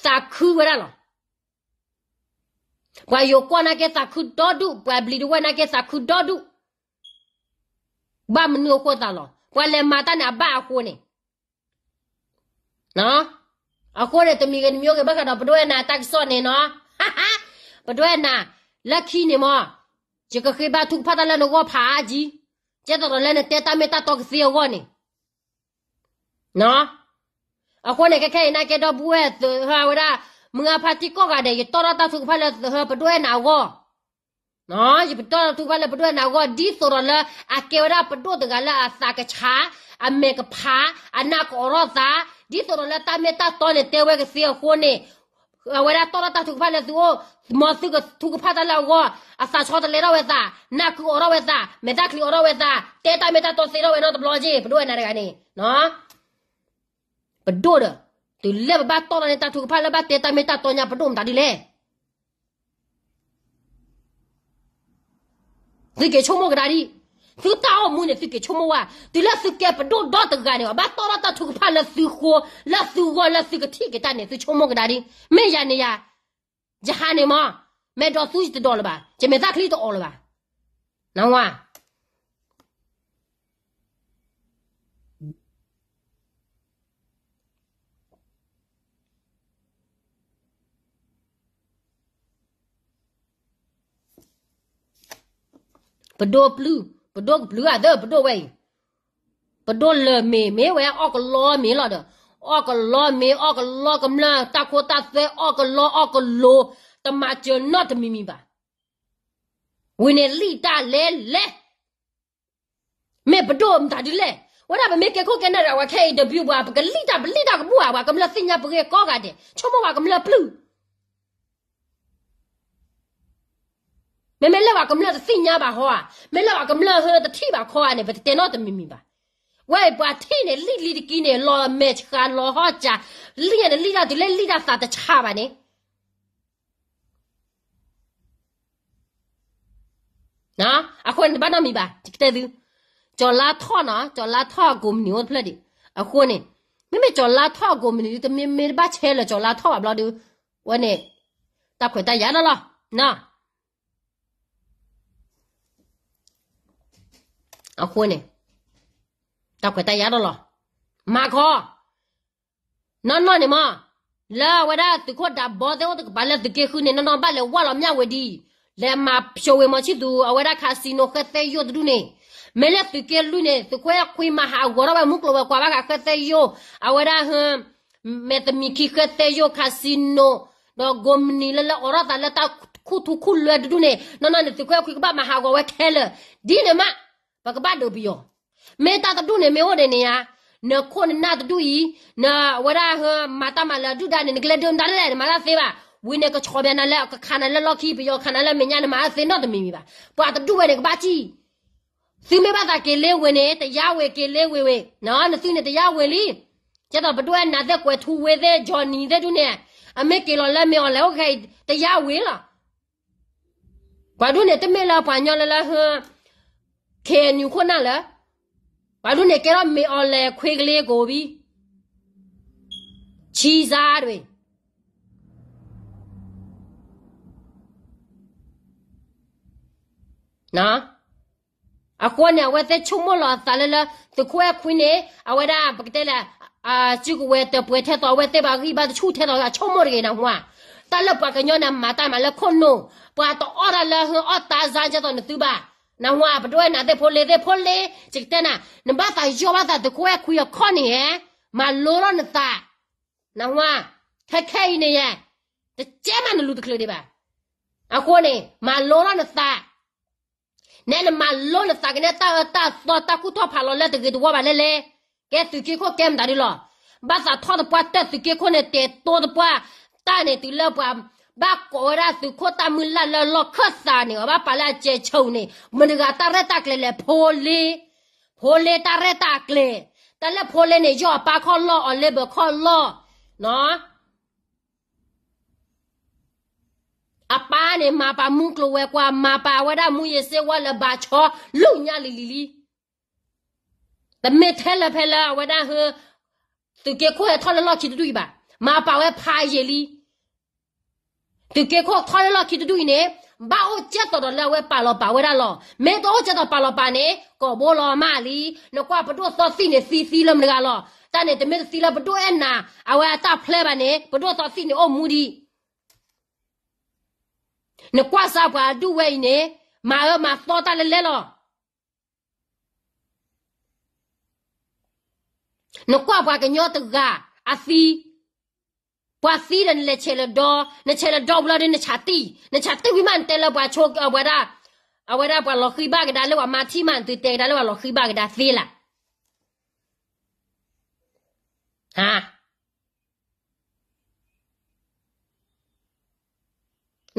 咋哭过来了？我有过那个咋哭多度，我不理的我那个咋哭多度，把我们弄过咋了？我来马达那把火呢？啊？အခုရတမီကနေမျိုးကဘကတော့ပဒွဲနာတက်စောနေနော်ပဒွဲနာလက်ခီနေမောဂျေကခေဘထုဖတာလနောဖာကြီးကျတော့လည်းတဲတာမေတာတော့စီယောကနေနော်အခုနေကခဲနာကတော့ဘူးဟဲ့ဟာဝရမငါဖာတိကောကတဲ့တော်တာသူဖလာပဒွဲနာဝောနော်ယပတော်သူကလည်းပတော်နာကဒီဆိုရလာအကေရာပတော်တကလည်းအစာကချာအမေကဖာအနာကရောသာဒီဆိုရလာတမေတာတော်နဲ့တဲဝဲကစီကိုနေဝရတော်တာသူကလည်းသူမသူကသူကဖတ်တယ်လောအစာချောတယ်ရောဝဲသာနာကူရောဝဲသာမေတာကလီရောဝဲသာတဲတာမေတာတော်စီရောဝဲနော်တဘလောကြီးပတော်နာရကနေနော်ပတော်တူလက်ဘတ်တော်နဲ့တာသူကဖတ်လက်ဘတ်တဲတာမေတာတော်ညာပတော်မတာဒီလေ Tike chomo grari. Su tao mu ne tike chomo wa. Ti la su ke do do ta ga ne ba to ra ta thu pa la su ko la su go la su ke tike ta ne su chomo grari. Me ya ne ya. Jahane ma. Me do su ti do la ba. Je me za kli to all ba. Nang wa. ပဒိုပလူပဒိုပလူအဒပဒိုဝဲပဒိုလေမေမေဝဲအော့ကလောမေလာဒအော့ကလောမေအော့ကလောကမလာတခိုတသဲအော့ကလောအော့ကလောတမချေနော့တမီမီပါဝင်းနေလိတာလဲလဲမေပဒိုမတာဒီလဲဝရဘမေကေခိုကနရဝခဲဒဘျူဘာပကလိတာပလိတာကဘူဟာကမလာစင်ညာပကေကောကတဲ့ချောမောကမလာပလူးမဲမဲလက်ပါကမလတသိညာပါဟောอ่ะမဲလက်ပါကမလဟောတတိပါခေါ်อ่ะနေဘတဲ့တော့တမိမိပါဝဲပါတိနေလိလိတကိနေလောမက်ခါလောဟောကြလိရနေလိတာဒီလေလိတာသာတချပါနေနာအခုန်ဘာနမီပါတိကတဲ့သူကျော်လာထောနာကျော်လာထောကုမနီဝတ်ဖလက်ဒီအခုနေမိမိကျော်လာထောကုမနီတမင်မေဘာချဲလကျော်လာထောပါဘလို့ဒီဝနေတပ်ခွေတရနလားနာ à ờ, Akhune. Tao quay tay giá đó lò. Mà khó. Nó nói nè mà. Là quay ra tụi khó đã bỏ theo tụi bà là tụi kia khu này, Nó nói bà là qua làm nhau quay đi. Lẹ mà show về mà chỉ đủ, ở ờ, quay ra casino khét tê yô tụi nè. Mẹ lẹ tụi kia lưu nè. Tụi khó ya khuy mà hạ gó ra bà múc lộ bà qua bà khá khét À quay ra hừm. Mẹ tụi mì kì khét tê casino. Nó gom nì lẹ lẹ ổ ra là ta khu thu khu lẹ tụi này, Nó nói nè tụi khó ya khuy bà mà hạ gó quay khe Đi nè mà. ပကပတ်တို့ပြောမေတာတတုနေမေဟိုတဲ့နေရနခွန်နာတတူဤနဝရဟမတမလာဒုဒနငလဒုံဒါရဲမလာဖေပါဝိနေကချောဘနလာကခနလလခိပယောခနလမညာနမအစင်တော့တမီမီပါပွာတတူဝဲကပါချီစီမေပါတာကေလေးဝင်နေတရားဝဲကေလေးဝဲဝဲနော်နစီနေတရားဝဲလီကျတော့ဘတွဲနာသက်ကွယ်ထူဝဲတဲ့ဂျော်နီတဲ့တူနေအမေကေလော်လက်မေော်လဲဟုတ်ခိုင်တရားဝဲလားဘာတို့နေတမေလာပါညော်လာဟမ် KNU ခုနလားဘာလို့နေကြတော့မေအော်လေခွေကလေးကိုပြီးချီစားတွေနော်အကွန်ရဝတ်တဲ့ချုံမလာသလလတခွဲခွင်းနေအဝဒပကတလာအာချူကဝဲတပွဲထဲတော်ဝဲတဲ့ဘာကြီးဘာချူထဲတော်ချုံမရေနော်ဟွာတလပကညောနမတာမလခွန်နိုပွာတော်အော်ရလဟောတာဇာကြတော့နသူပါ na wa bdoe na de phole de phole chitena namba ta yoba ta de koe kuya khoni he ma loro na ta na wa thakai ne ya de chema na lu de kle de ba a ko ne ma loro na ta ne na ma lo na ta ne ta ta to ta ku to phalo le de de wa ba le le ke tu ki ko kem da ri lo ba sa tho de pa te tu ki ko ne te to de pa ta ne tu le pa ဘာကောရာသူခိုတာမလလလခတ်စာနေဘာပလာချေချုံနေမန္တကတရတကလေလေဖိုလီဖိုလီတရတကလေတလဖိုလီနေရောပါခေါ်လောအလေဘခေါ်လောနော်အပားနဲ့မပါမှုကလဝဲကွာမပါဝဒမှုရစေဝလဘချောလုံညလီလီလီတမေထဲလဖဲလာဝဒဟသူကေခွဲထော်လောချီတူတူပါမပါဝဲဖာရည်လီတကယ်ခေါ်ခေါ်လာခိတူနေဘာအိုချက်တော်လာဝဲပါလောပါဝဲရလောမဲတော့ချက်တော်ပါလောပါနေကောဘောလောမလီနကွာပတော့စောစီနေစီစီလမကလောတနဲ့တမဲစီလာပတော့အနာအဝဲအတာဖလဲပါနေပတော့စောစီနေအိုမူဒီနကွာစားပါဒူဝဲနေမာရမာသောတာလဲလဲလောနကွာပါကညောတကအစီပွားစီရန်လေချေလဒေါနချေလဒေါဘလရနချာတီနချာတီဝိမန်တဲလပွားချိုကဝရာအဝရာပွားလခိဘကဒါလောမာတီမန်တီတဲဒါလောလခိဘကဒါသီလာဟာ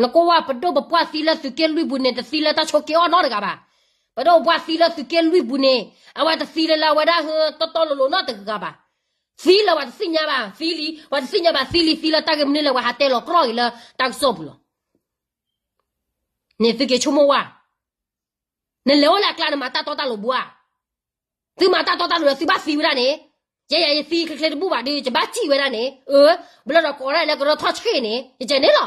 နကောဝပဒဘပွားစီလစုကဲလွိဘူးနေတစီလတချိုကေအောနော်တကပါပဒဘပွားစီလစုကဲလွိဘူးနေအဝတစီလလာဝရာဟတော်တော်လိုလိုနော်တကပါ fila wa sinya ba fili wa sinya ba fili fila ta gemne le wa hatelo kroi le ta soblo ne fike chomo wa ne le ola kla ma ta tota lo bua ti ma ta tota lo si ba si ra ne ye ye si kle bu ba de ba chi we ra ne e bla ro ko ra le ko ro thoch ke ne je ne lo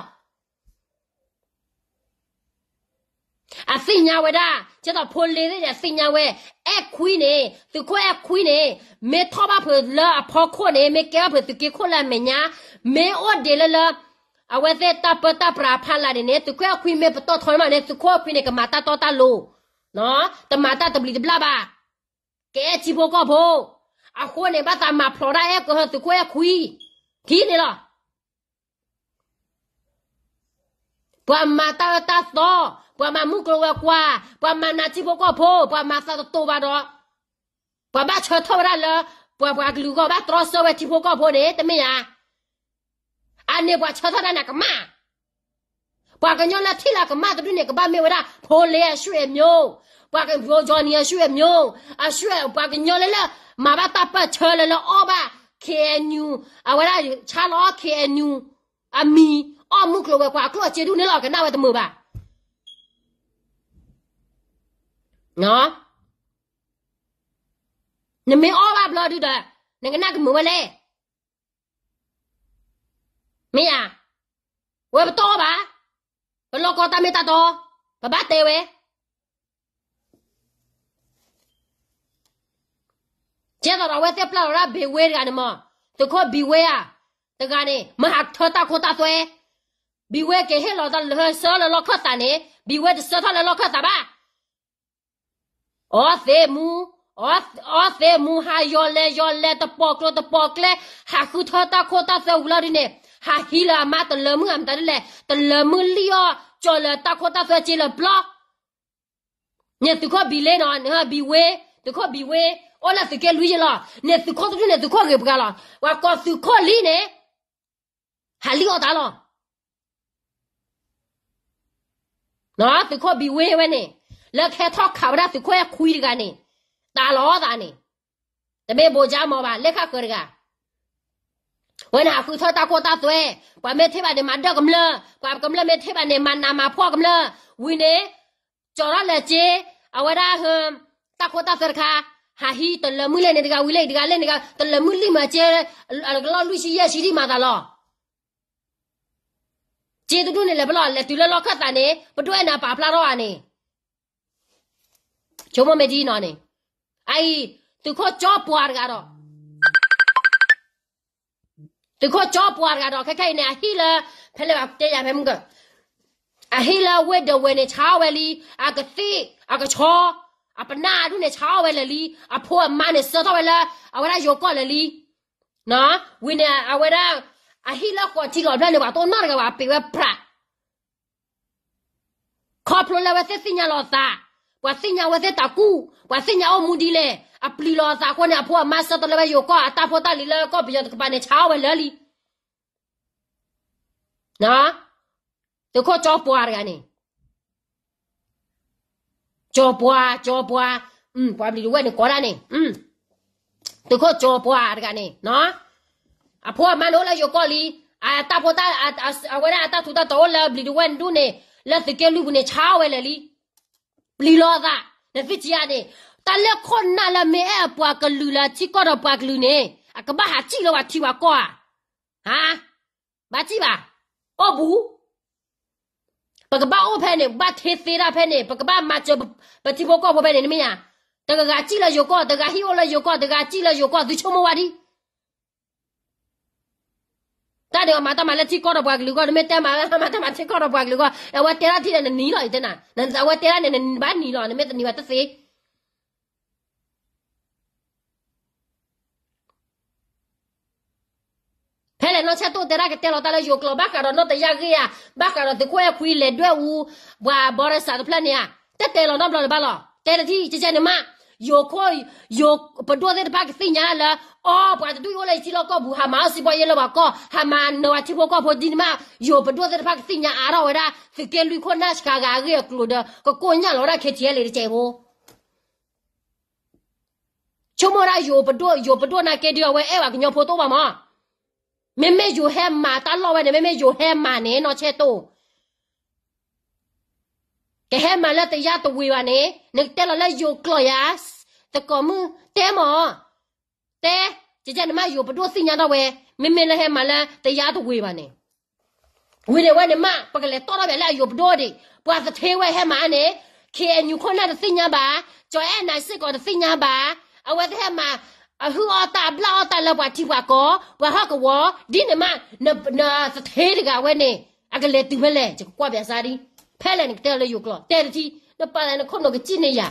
အစညာဝဒချက်တော့ဖိုလေတဲ့အစညာဝဲအခွိနေသူခွဲခွိနေမေထောပါဖလာဖောခွနေမေကဲဖသူကခွလာမညာမေအော်ဒေလလာအဝဲတဲ့တပတပရာဖလာနေသူခွဲခွိမေပတော့ထော်မနေသူခွဲခွိနေကမာတာတော့တလို့နော်တမာတာတပလီတပလာပါကဲချီဖို့ကဖို့အခုနေပါတာမဖလိုရာရဲ့ကိုသူခွဲခွိခီးနေလားဘာမာတာတာတော့ပွာမမှုကလောကွာပွာမနာချိဘောကဖိုးပွာမသာတိုဘာတော့ပွာမချောထောရလပွာပွာကလူကဘာတရဆောဝချိဘောကဖိုးနေတမယအနေပွာချောထောရနာကမပွာကညောလာထိလာကမတူနေကဘာမေဝရဖိုးလေရွှေမျိုးပွာကဘောဂျော်နီရွှေမျိုးအရွှေပွာကညောလေလမဘာတပတ်ချောလေလအောဘာ KNU အဝရချာလော KNU အမီအမှုကလောကွာကလောချေဒူနေလောကနာဝတ်မှုပါနော်နမင်းအော်ပါဘလော့ဒူတာငကနကမမလဲမင်းอ่ะဝဲတော့ပါဘလော့ကောတာမေတာတော့ဘဘတဲဝဲကျဲတော့ဝဲတဲ့ပလာရဘေဝဲရကနေမတခေါ်ဘီဝဲอ่ะတကနေမဟာထောတာခေါ်တာသွဲဘီဝဲကေဟဲလော်တာလော်ဆောလော်ခတ်တာနေဘီဝဲဒဆောတာလော်ခတ်တာပါဩသေးမူဩဩသေးမူဟာယောလဲယောလဲတပေါကလတပေါကလဲဟာခုထတာခိုတာဆောက်လာဒီနေဟာဟီလာမတလမငမ်တလဲတလမလီယောကျော်လဲတခိုတာဆောက်ချီလဲဘလညတူခဘီလဲနော်ဟာဘီဝဲတူခဘီဝဲဩလာတကယ်လူရလားနေတူခတူနေတူခရေပကလားဝါကောတူခလီနေဟာလီယောတာလားနော်တူခဘီဝဲဝဲနေလက်ခဲထောက်ခါဗရာသူခွဲခွီးကနေတာလောတာနေတမေဘောကြမောပါလက်ခကရကဝနာခုထတာကိုတာသွဲကွာမေသေးပါနေမတော့ကမလကွာကမလမေသေးပါနေမနာမဖောကမလဝိနေကြော်ရလက်ချေအဝရာဟမ်တာကိုတာသရခါဟာဟီတလမူလေနေတကဝိလေတကလေနေကတလမူလိမချေအကလောလူရှိရရှိဒီမာတာလောကျေတူတူနေလေဘလောလေတူလောခတ်တာနေပတွဲနာပါဖလာတော့အနေဂျုံမမကြီးနော်နေအိုင်သူခေါ်ကြောပွားကတော့သူခေါ်ကြောပွားကတော့ခက်ခဲနေအဟီလာဖဲလေတဲရဖဲမကအဟီလာဝဲဒဝဲနေချောဝဲလီအကတိအကချောအပနာဒုနေချောဝဲလလီအဖိုးအမနဲ့စောတော့ဝဲလာအဝရယောကောလလီနော်ဝင်းနေအဝရအဟီလာကိုချီတော့ဘယ်လိုပါတော့နားကပါပေဝဲဖရာခေါပလိုလာဝဲစစ်စညာလောသား wasinya wese taku wasinya o mudile apli lo za ko hmm, ne apo ma sa to le yo ko ata po ta li le ko bi yo ka ne cha we le li na to ko cho po ar yani cho po cho po mm po abli we ne ko ra ne mm to ko cho po ar yani no apo ma lo le yo ko li ata po ta a we ata tu ta to le bli du wen du ne le se ke lu ne cha we le li ပလီလောကနဖစ်ချီယာနေတလက်ခွန်နာလာမဲအပွားကလူလာချီကောတော့ပွားကလူနေအကဘာဟာချီလောဝချီဝါကွာဟာဘာချီပါအဘူးပကဘာအိုဖဲနေဘာသေးသေးရဖဲနေပကဘာမချပတိဘောကောဖဲနေမင်းရတကကချီလာယောကောတကဟီယောလာယောကောတကချီလာယောကောသူချုံမဝါဒီတာတယ်မာတမလက်ချီကောတော့ဘွားကလူကောမဲတဲမာမာတမချီကောတော့ဘွားကလူကောအဝတဲရတိနဲ့နီးလိုက်တဲ့နာနန်ဇဝတဲရနဲ့ဘာနီးလောနဲ့မဲတနီဘာတစေဖဲလေနော်ချက်တော့တဲရကတဲလောတလာယိုကလဘကာရနော်တရဂီယာဘကာရတကွဲခွီလေဒွဲဝူဘွာဘောရစာကဖလနီယာတက်တဲလောနော်ဘလောဘလောတဲရတိချေချေနမ yoko yok padoa de pak sinya la o pa tu yo le silo ko bu hama si boye lo ba ko hama no ati ko ko din ma yo padoa de pak sinya ara wa da sike lui ko na shka ga ge klo da ko ko nya lo ra ke tie le che bo chomo ra yo padoa yo padoa na ke dio we e wa gnyo photo ba ma မေမေယူဟဲမာတလောဝဲနေမေမေယူဟဲမာနေနော်ချဲတော့ကဟဲမလာတရတဝေဝါနေနေတဲလလယိုကလယာစ်တကမတဲမောတဲကြကြနမယိုပဒိုစညာတော့ဝဲမင်းမင်းလည်းဟဲမလာတရတဝေဝါနေဝီလေဝဲနေမပကလေတော်တော့ပဲလာယိုပဒိုဒီပွာသသေးဝဲဟဲမအနေ KNU ခွန်လာစညာပါကျော်အနိုင်စစ်ကောစညာပါအဝဲဟဲမအဟူအတာဘလာအတာလဘတိဝါကောဘဟကဝဒီနေမနနသသေးတကဝဲနေအကလေတူမလဲကြကွာပြန်စားဒီဖဲလန်ကတဲလေယူကလတဲတီနပါလန်ခုံတော့ကချင်းနေရ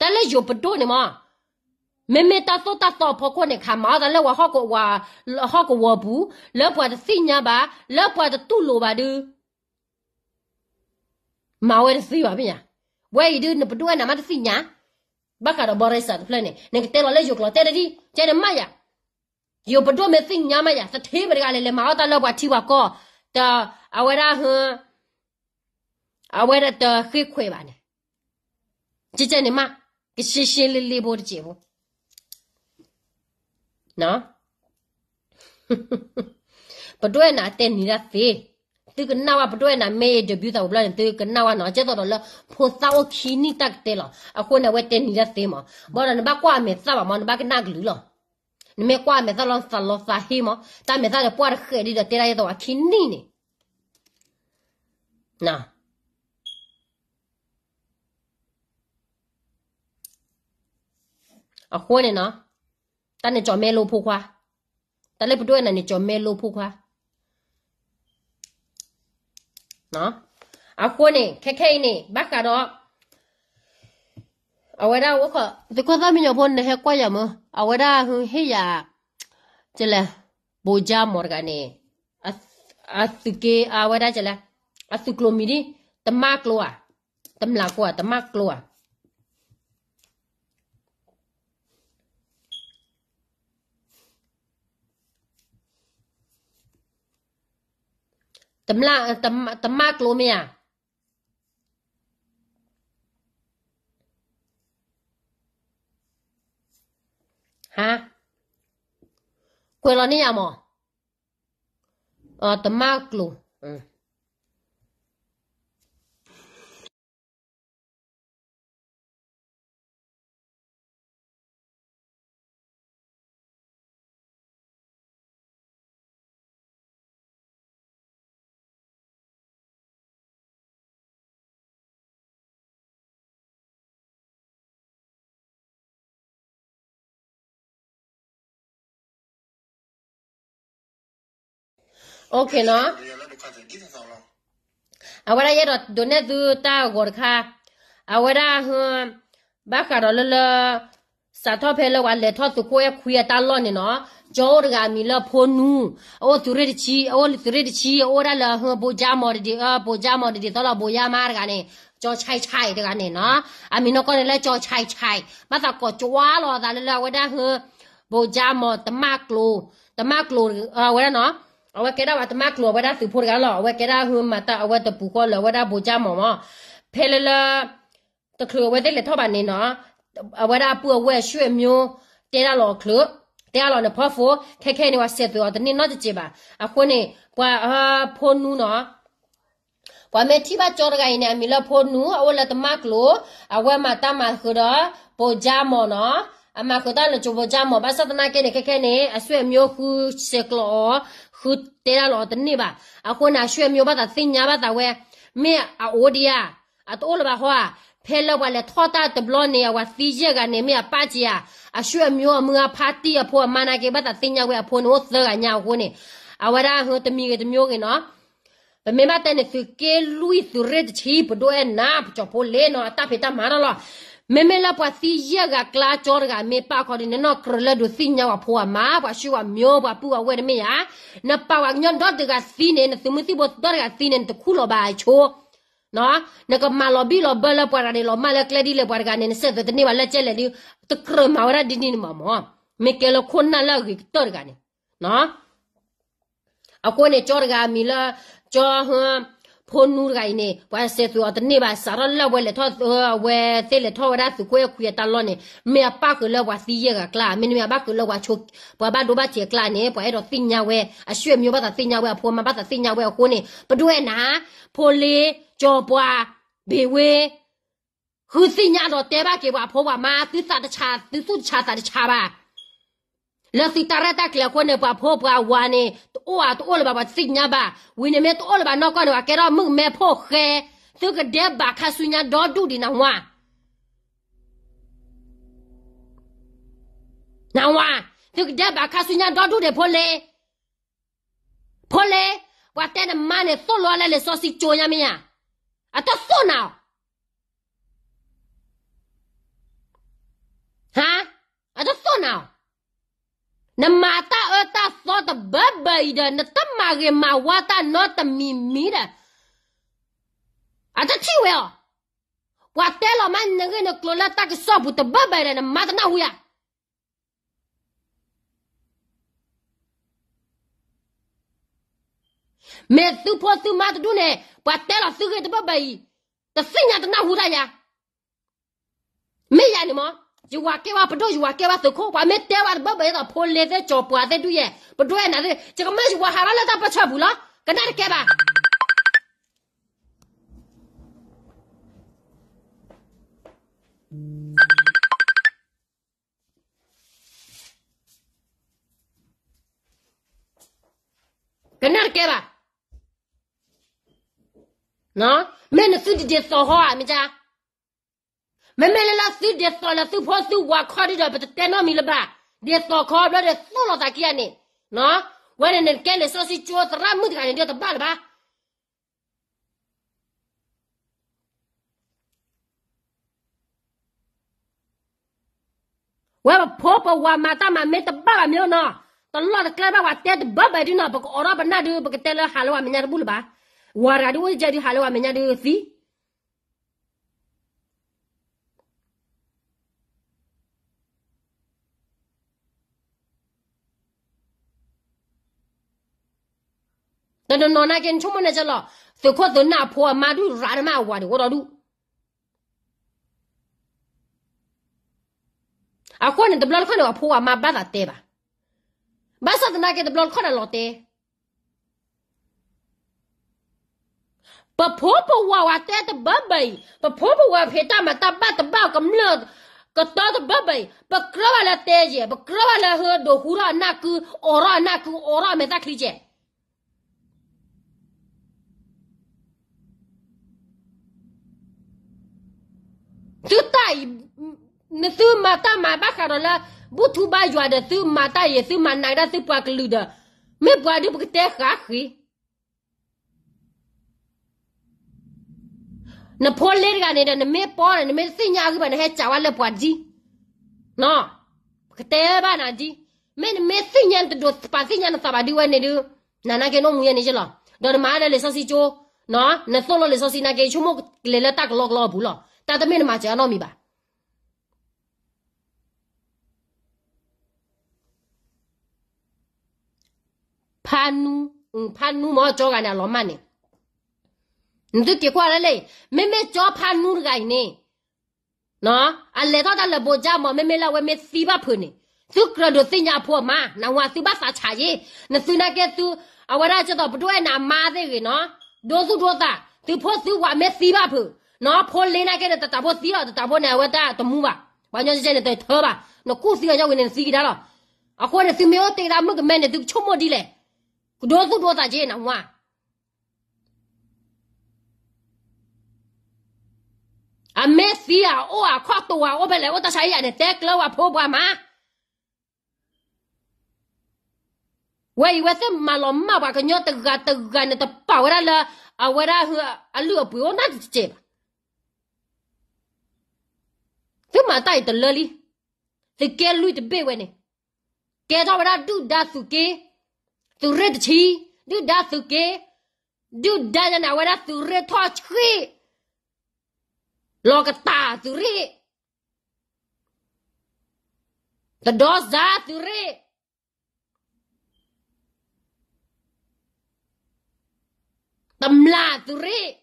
တဲလေယူပဒိုနေမမေမေတာသောတာသောဖောခွနဲ့ခါမာတယ်လဲဝဟောကဝါဟောကဝဘူးလဲပွားတဲ့စိညာပါလဲပွားတဲ့တူလိုပါဒူမာဝဲစီပါဗျာဝဲဤဒူနပဒိုကနာမတစိညာ bakara bore sa plane ne te lo lejo klo te di che ne maya yo pdo me sing nya maya sa te bre gale le ma ta lo kwa ti wa ko ta awara hu awara ta khi khwe ba ne chi che ne ma ki shi shi le le bo je bo na pdo e na te ni ra fe Tewi kwen na wap pwede wè nan me e debi wè sa wop lanen, tewi kwen na wap nan aje sot wote lè, pwè sa wò kini tak tè la. Akwenè wè teni yase mò. Bonan, nbè kwa mè sa waman, nbè kwen nan glou la. Nbè kwa mè sa lòn salò sa he mò, ta mè sa lè pwè arhe di do tè la yase wò kini ni. Nan. Akwenè nan, ta nè chòmè lò pwò kwa. Ta lè pwede wè nan nè chòmè lò pwò kwa. နော်အခုနေခက်ခဲနေဘက်ကတော့အဝရဝခဒီကသမီညဘုန်းနဲ့ကွာရမအဝရဟဟိယကျလဘူဂျာမော်ဂနီအသုကေအဝရကျလအသုကလိုမီဒီတမကလောတမလာကွာတမကလော tấm la tấm tấm mát luôn mẹ à hả quên là nè mò ờ tấm mát luôn ừ Okay, no? Awara yero done du ta gorka. Awara hum bakaro lolo sato pelo wa le thotu ko ya khuya ta lo ni no. Jor ga mi lo phonu. O ture chi, o ture chi, o ra la hu bo ja mor di, a bo ja mor di to la bo ya mar ga ni. ကြောချိုက်ချိုက်တကနေနော်အမီနောကနေလဲကြောချိုက်ချိုက်မသကောကြွားလောတာလဲလဲဝဒဟဘိုဂျာမောတမကလိုတမကလိုဝဒနော်အဝဲကဲဒါဝတ်မကလောဝဒါသူဖို့ကလောအဝဲကဲဒါဟွမတာအဝဲတပူကောလောဝဒါဘူကြမောမဖဲလလတကလောဝဒလေထောပါနေနော်အဝဲဒါပူအဝဲရွှေမျိုးတဲရလောကလောတဲရလောနဖဖို့ခဲခဲနေဝဆက်သူတနေနော်ကြည်ပါအခုနေပွာအာဖို့နူးနော်ပွာမေတီဘာကြောရဂိုင်းနေမီလဖို့နူးအဝဲလတမကလောအဝဲမတာမခရဘူကြမောနော်အမကတော့လည်းကြိုးကြမှာဘာသာတနာကနေခက်ခဲနေအဆွေမျိုးခုစကလောခုတဲလာတော့တနေ့ပါအခုနာရွှေမျိုးပါတာသိညာပါတာဝဲမေအိုဒီယာအတိုးလပါဟွာဖဲလောက်ပါလေထောတာတဘလောနေဝစီရကနေမြပါကြရအရွှေမျိုးအမငါဖာတီအဖော်မနာကေပါတာသိညာဝဲအဖော်နိုသကညာဟိုနေအဝရာဟိုတမီကတမျိုးကေနော်ဗမေမတန်နေသူကေလူီသူရက်ချီပဒိုအနာပချောပိုလေနော်အတဖေတာမာရလော me me la pwa si ye ga kla chor ga me pa ko ne no kro le do si nya wa pho wa ma pwa shu wa myo pwa pu wa we me ya na pa wa nyon do de ga si ne na su mu si bo do ga si ne to khu lo ba cho no na ko ma lo bi lo ba la pwa ra ne lo ma le kle di le pwa ga ne se do ne wa le che le di to kro ma ra di ni ma mo me ke lo khon na la gi to ga ne no a ko ne chor ga mi la cho ha phone nu ga ine wa se tu at ne ba sara la we le tho we te le tho ra tu kwe kwe ta lo ne me pa ko la wa si ye ga kla me me ba ko la wa cho ba ba do ba che kla ne ba ro tin nya we a shwe myo ba ta tin nya we a pho ma ba ta tin nya we ko ne pa do na pho le jo bwa be we คือสิญญาดอเตบ้าเกว่าเพราะว่ามาตื้อสาตชาตื้อสุชาตาชาบ้า lo si tara ta kle ko ne pa pho pa wa ne o a to ol ba ba si nya ba wi ne me to ol ba no ko ne wa ke ro mu me pho khe tu ke de ba kha su nya do du di na wa na wa tu ke de ba kha su nya do du de pho le pho le wa te ne ma ne so lo le le so si cho nya mi ya a to so na ha a to so na na mata o ta fota babaida na ta mage mawata no ta mimira ata chiwe o wa telo man nge na klola ta ke à, so buta babaida na mata na huya me tu po tu mata dune wa telo su ke ta babai ta sinya ta na huda ya me ya ni mo Jiwa kewa pedo jiwa kewa toko pa me tewa ba ba da pol le de chop wa de du ye. Pedo e na de chaka ma jiwa hara la da pa cha bula. Kana de keba. Kana de keba. No, me na sudi de so ho amija. မမလလစုဒေသောလစုဖို့စုဝါခေါ်ရတော့တဲနော်မီလပါဒေသောခေါ်ရတဲ့သောလတာကီယနေနော်ဝရနေကဲလေဆိုစီချိုသရမှုတကနေတော့ပါလပါဝဲဖောပဝါမာတာမမေတဘာမျိုးနော်ตลอดกลายว่าเต็ดบับไปดินะบอกอรอบนาดูบอกเตลฮาลวามินาบุลบาวาราดูจะดูฮาลวามินาดูสิ那那那那跟出门那去了，这块都拿破马都啥的嘛挖的，我到路。啊，可能都不老可能破马把它带吧，把啥子那个都不老可能老带。把婆婆娃娃带的宝贝，把婆婆娃陪他们打把的包个么个打的宝贝，把胳膊来带着，把胳膊来和都胡拉那个，偶尔那个偶尔没咋理解。သူတိုင်နသူမတာမဘခရလာဘူသူဘယွာဒသူမတာယေသူမနိုင်ဒသူပွားကလူဒမေပွားဒုပကတဲခါခီနဖောလေရကနေနမေပေါ်နမေစညာကြီးပါနဟဲချဝလက်ပွားကြီးနော်ကတဲပါနာကြီးမင်းမေစညာတဒုပါစညာနသဘာဒီဝနေဒူနာနာကေနောမူယနေကြလားဒေါ်မာဒလေဆစီချိုနော်နသောလေဆစီနာကေချုမကလေလက်တက်လော့လော့ဘူးလား తదమైన మా జానోమిబా panu panu mo jo ga na lo ma ne ndu ke kwa la le me me jo panu ga ne no a le do da le bo ja mo me me la we me si ba phu ne su kra do sin ya phu ma na wa si ba sa cha ye na su na ke su a wa ra cha do bu do na ma de ge no do su do da tu pho su wa me si ba phu နော်ဖိုးလေးနာကဲတတဘောစီရတတဘောနေဝတာတမူပါဘာညာစဲနေတဲ့သောပါနော်ကုစီရရောက်နေစီကတာလားအခုလည်းစီမေောတေတာမုကမဲနေသူချုံမဒီလေကဒေါ်သူဒေါ်တာကျင်းနော်ဝါအမေစီယာအိုအခွတ်တူဝအိုဘယ်လဲဝတဆိုင်ရတဲ့တဲကလောအဖိုးပွားမှာဝေးဝဲစမလုံးမဘာကညောတကတကနဲ့တပါဝရလာအဝရဟအလူအပူနတ်ချေပါ Thế mà tay tờ lơ li. Thì kê lui tờ bê nè, Kê đó mà đã đu đa sù kê. Sù rê tờ chi. Đu đa sù kê. Đu đa nhà nào mà đã sù rê thoa chi. Lo cả tà sù rê. Tờ đó giá sù rê. Tâm là sù rê.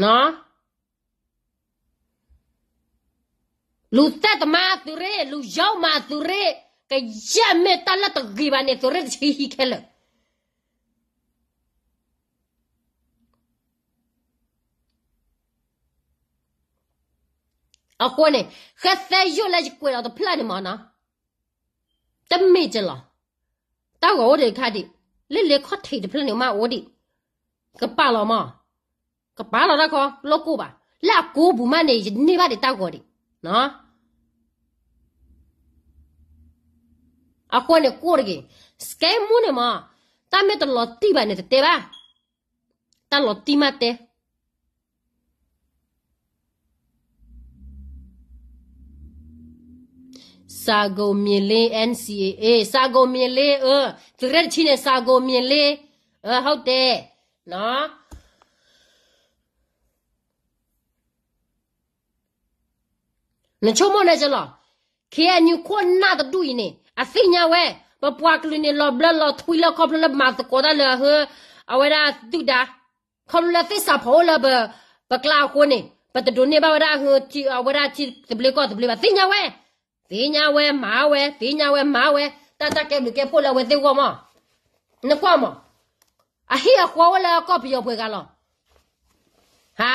နော်လူတက်တမသူရဲလူရောက်မသူရဲကရမေတလတ်တဂီဘာနေသူရဲချီဟီခဲလအကွနဲ့ခက်သဲရွလက်ကွေတော့ဖလာနေမနာတမေကြလားတောက်ကောတဲ့ခါတိလက်လက်ခတ်ထိတ်ဖလာနေမဝဒီကပလာမကပါတော့ကောလောက်ကိုပါလာကိုဘူးမနေနေပါတောက်ကောဒီနော်အကွနဲ့ကိုရကြီးစကဲမူနေမတာမေတလော်တီပါနေတဲ့ပါတာလော်တီမတဲ့စာဂုံမြင်လေး NCAA စာဂုံမြင်လေးအဲတရက်ချင်းနဲ့စာဂုံမြင်လေးအဟုတ်တယ်နော်နချုံမနဲ့ကြလားခေအညခုနာတဒူနေအစိညာဝဲပပွားကလနေလောဘလလောထွေလခေါပလမတ်ကောဒါလဟအဝရာဒူဒါခေါလသစ်စာဖောလဘပကလာကိုနေပတဒုန်နေဘဝရာဟတီအဝရာတီတဘလကောတဘလသိညာဝဲသိညာဝဲမာဝဲသိညာဝဲမာဝဲတတကဲလူကဲပိုလဝဲတေကောမနကောမအဟိအကောဝလာကောပြောပွဲကလောဟာ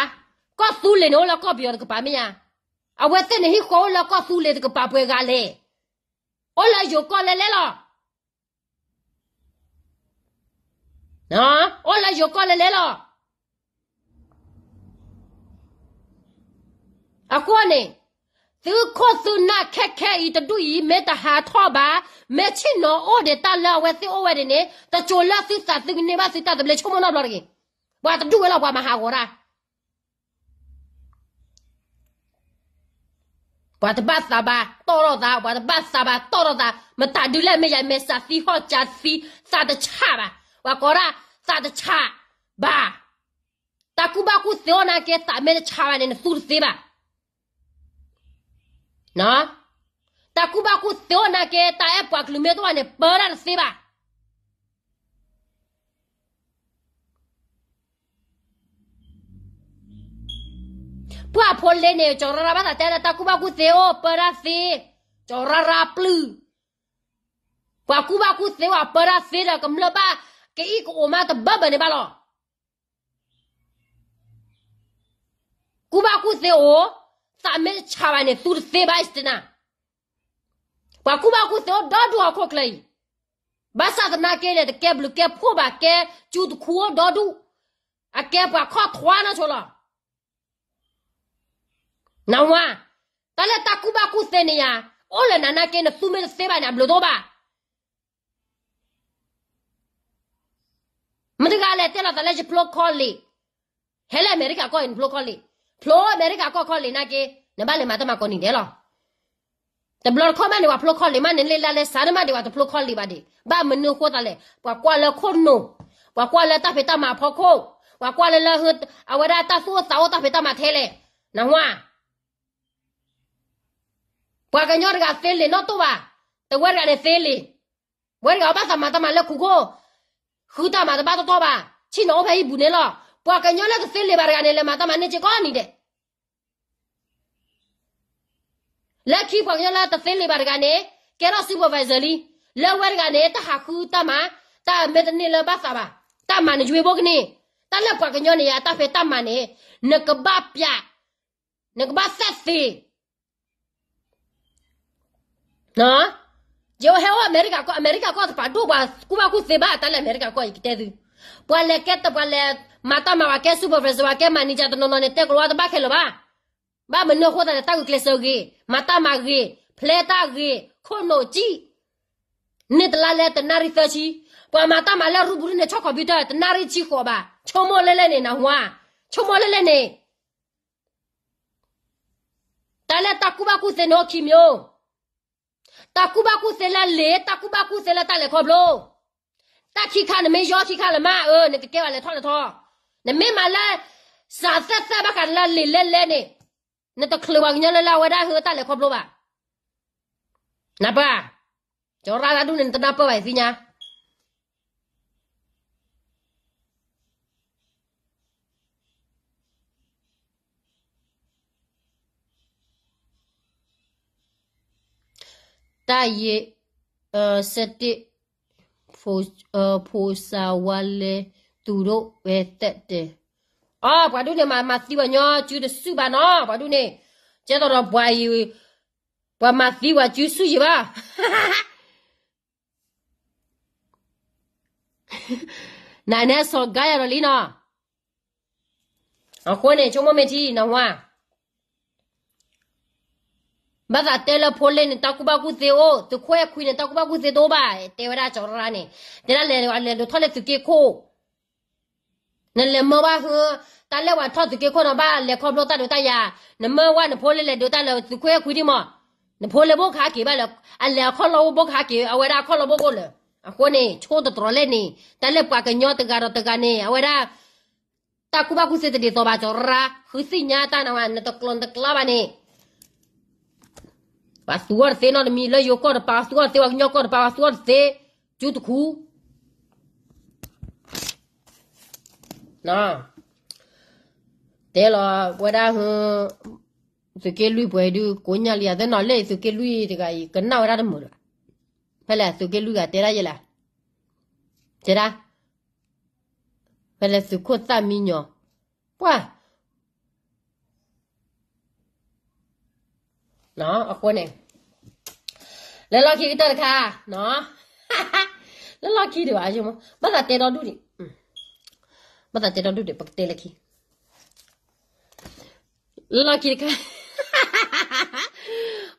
ကောသူလေနောလာကောပြောကပါမညာ awete ne hi ko la ko fu le de pa pwe ga le o la yo ko le le lo no o la yo ko le le lo akone tu ko su na khe khe i ta du yi me ta ha tho ba me chi no o de ta la we si o we de ne ta cho la si sa si ne ba si ta de le chomo na lo ge ba ta du we la ba ma ha go ra Buat bat saba, toro da, buat bat saba, toro da. Mentadule me ya mesa si ho si sa de cha ba. Wakora sa de cha ba. cu ku seona ke sa me de ba ne sur si ba. Na? Takuba ku seona ke ta e pa klumeto ne parar si ba. Pwa pou lene, chon rara basa tena ta kouba kou se yo, pwara se, chon rara pli. Kwa kouba kou se yo, pwara se la, kou mle ba, ke i kou oma, te bab ne balo. Kouba kou se yo, sa men chawa ne, sou di se ba isti nan. Kwa kouba kou se yo, do do a kou klayi. Basa san a ke lete, ke blu ke, pou ba ke, chou di kou, do do. A ke pou a kou kwa nan chou la. na wa tale ta kuba ku sene ya ole na na ke na sume se ba na blodo ba mde ga le tela tale je plo kolli hele america ko in plo kolli plo america ko kolli na ke ne ba le mata ma ko ni de lo te blo ko ma ni wa plo kolli ma ne le la le sa ma de wa te plo kolli ba de ba me ne ko tale pa kwa le ko no pa kwa le ta pe ta ma pho ko pa kwa le le hu a wa da ta su sa o ta pe ta ma the le na wa kwaga nyorga fele no tuwa te werga de fele werga ba sama ta male kugo huta ma ba to ba chi no pe ibu ne lo kwaga nyorga ga fele ba ga ne le ma ta ne che ko ni de la ki kwaga nyorga ta fele ba ga ne ke ro si bo ba zali la werga ne ta ha ku ta ma ta me ne le ba sa ba ta ma ne jwe bo ni ta le kwaga nyorga ya ta fe ta ma ne ne ke ba pya ne ke ba sa နော်ဂျေဟဲဝအမေရိကကအမေရိကကပါတို့ပါကူပါကူစေပါတလည်းအမေရိကကကတဲ့သူပွာလက်ကတပွာလက်မတမဝကဲဆူပါဗဇဝကဲမန်နီဂျာတနော်နော်နဲ့တက်ကလောတဘခဲလောပါဘာမနောခေါ်တဲ့တောက်ကလေးစောကြီးမတမကြီးဖလေတာကြီးခွနိုကြည့်နေတလာလက်တနာရီသချီပွာမတမလက်ရူဘူးနဲ့ချော့ကဘီတာတနာရီချီခေါ်ပါချုံမလဲလဲနေနော်ဟွာချုံမလဲလဲနေတလက်တကူပါကူစင်တော့ခီမျိုး takubaku sela le takubaku sela ta le khoblo ta khikha ne me yo khikha le ma e ne ke ke le tho le tho ne me ma la sa sa sa ba kan la le le le ne ne to khlo wa nya le la wa da he ta le khoblo ba na ba jo ra la du ne ta na pa ba si nya 大约呃17 ဖိုအဖိုစာဝါလေသူတို့ပဲတက်တယ်အော်ဘာတို့နေမှာမသိပါညောကျူတစုပါနော်ဘာတို့နေကျတော့တော့ဘွာရီဘွာမသိပါကျူစုရပါနာနေဆောဂါရလီနော်အခုနေချုံမမတီနော်ဝါ baza tela pole ni takuba kuze o te khoya khuine takuba kuze do ba te wara chorane te la le le do thole tsike ko ne le mo ba ho ta le wa tho tsike ko na ba le kho blo ta do ta ya ne mo wa ne pole le do ta le tsike khu di mo ne pole bo kha ke ba le a le kho lo bo kha ke a wara kho lo bo go le a kho ne cho do tro le ni ta le pa ke nyo te ga ro te ga ne a wara ta kuba kuze te di to ba chorra khu si nya ta na wa ne to klon te klaba ne Pastor te non mi le yo kor pastor te wa nyo kor pastor thế chút khu. thế là lo wada hu su ke lui bwe du ko nhà lia de no le su ke lui de ga i nào na wada de phải là su ke lui cái te ra yela. Te ra. Pala su ko ta mi nyo. Wa. เนาะเอะคนเองแล้วเราคิดกันต่อค่ะ เนาะแล้วเราคิดดีกว่าใช่ไหมมาตัดเตาดูดิมาตัดเตาดูดิปกเติเลยคิดแล้วเราคิดค่ะ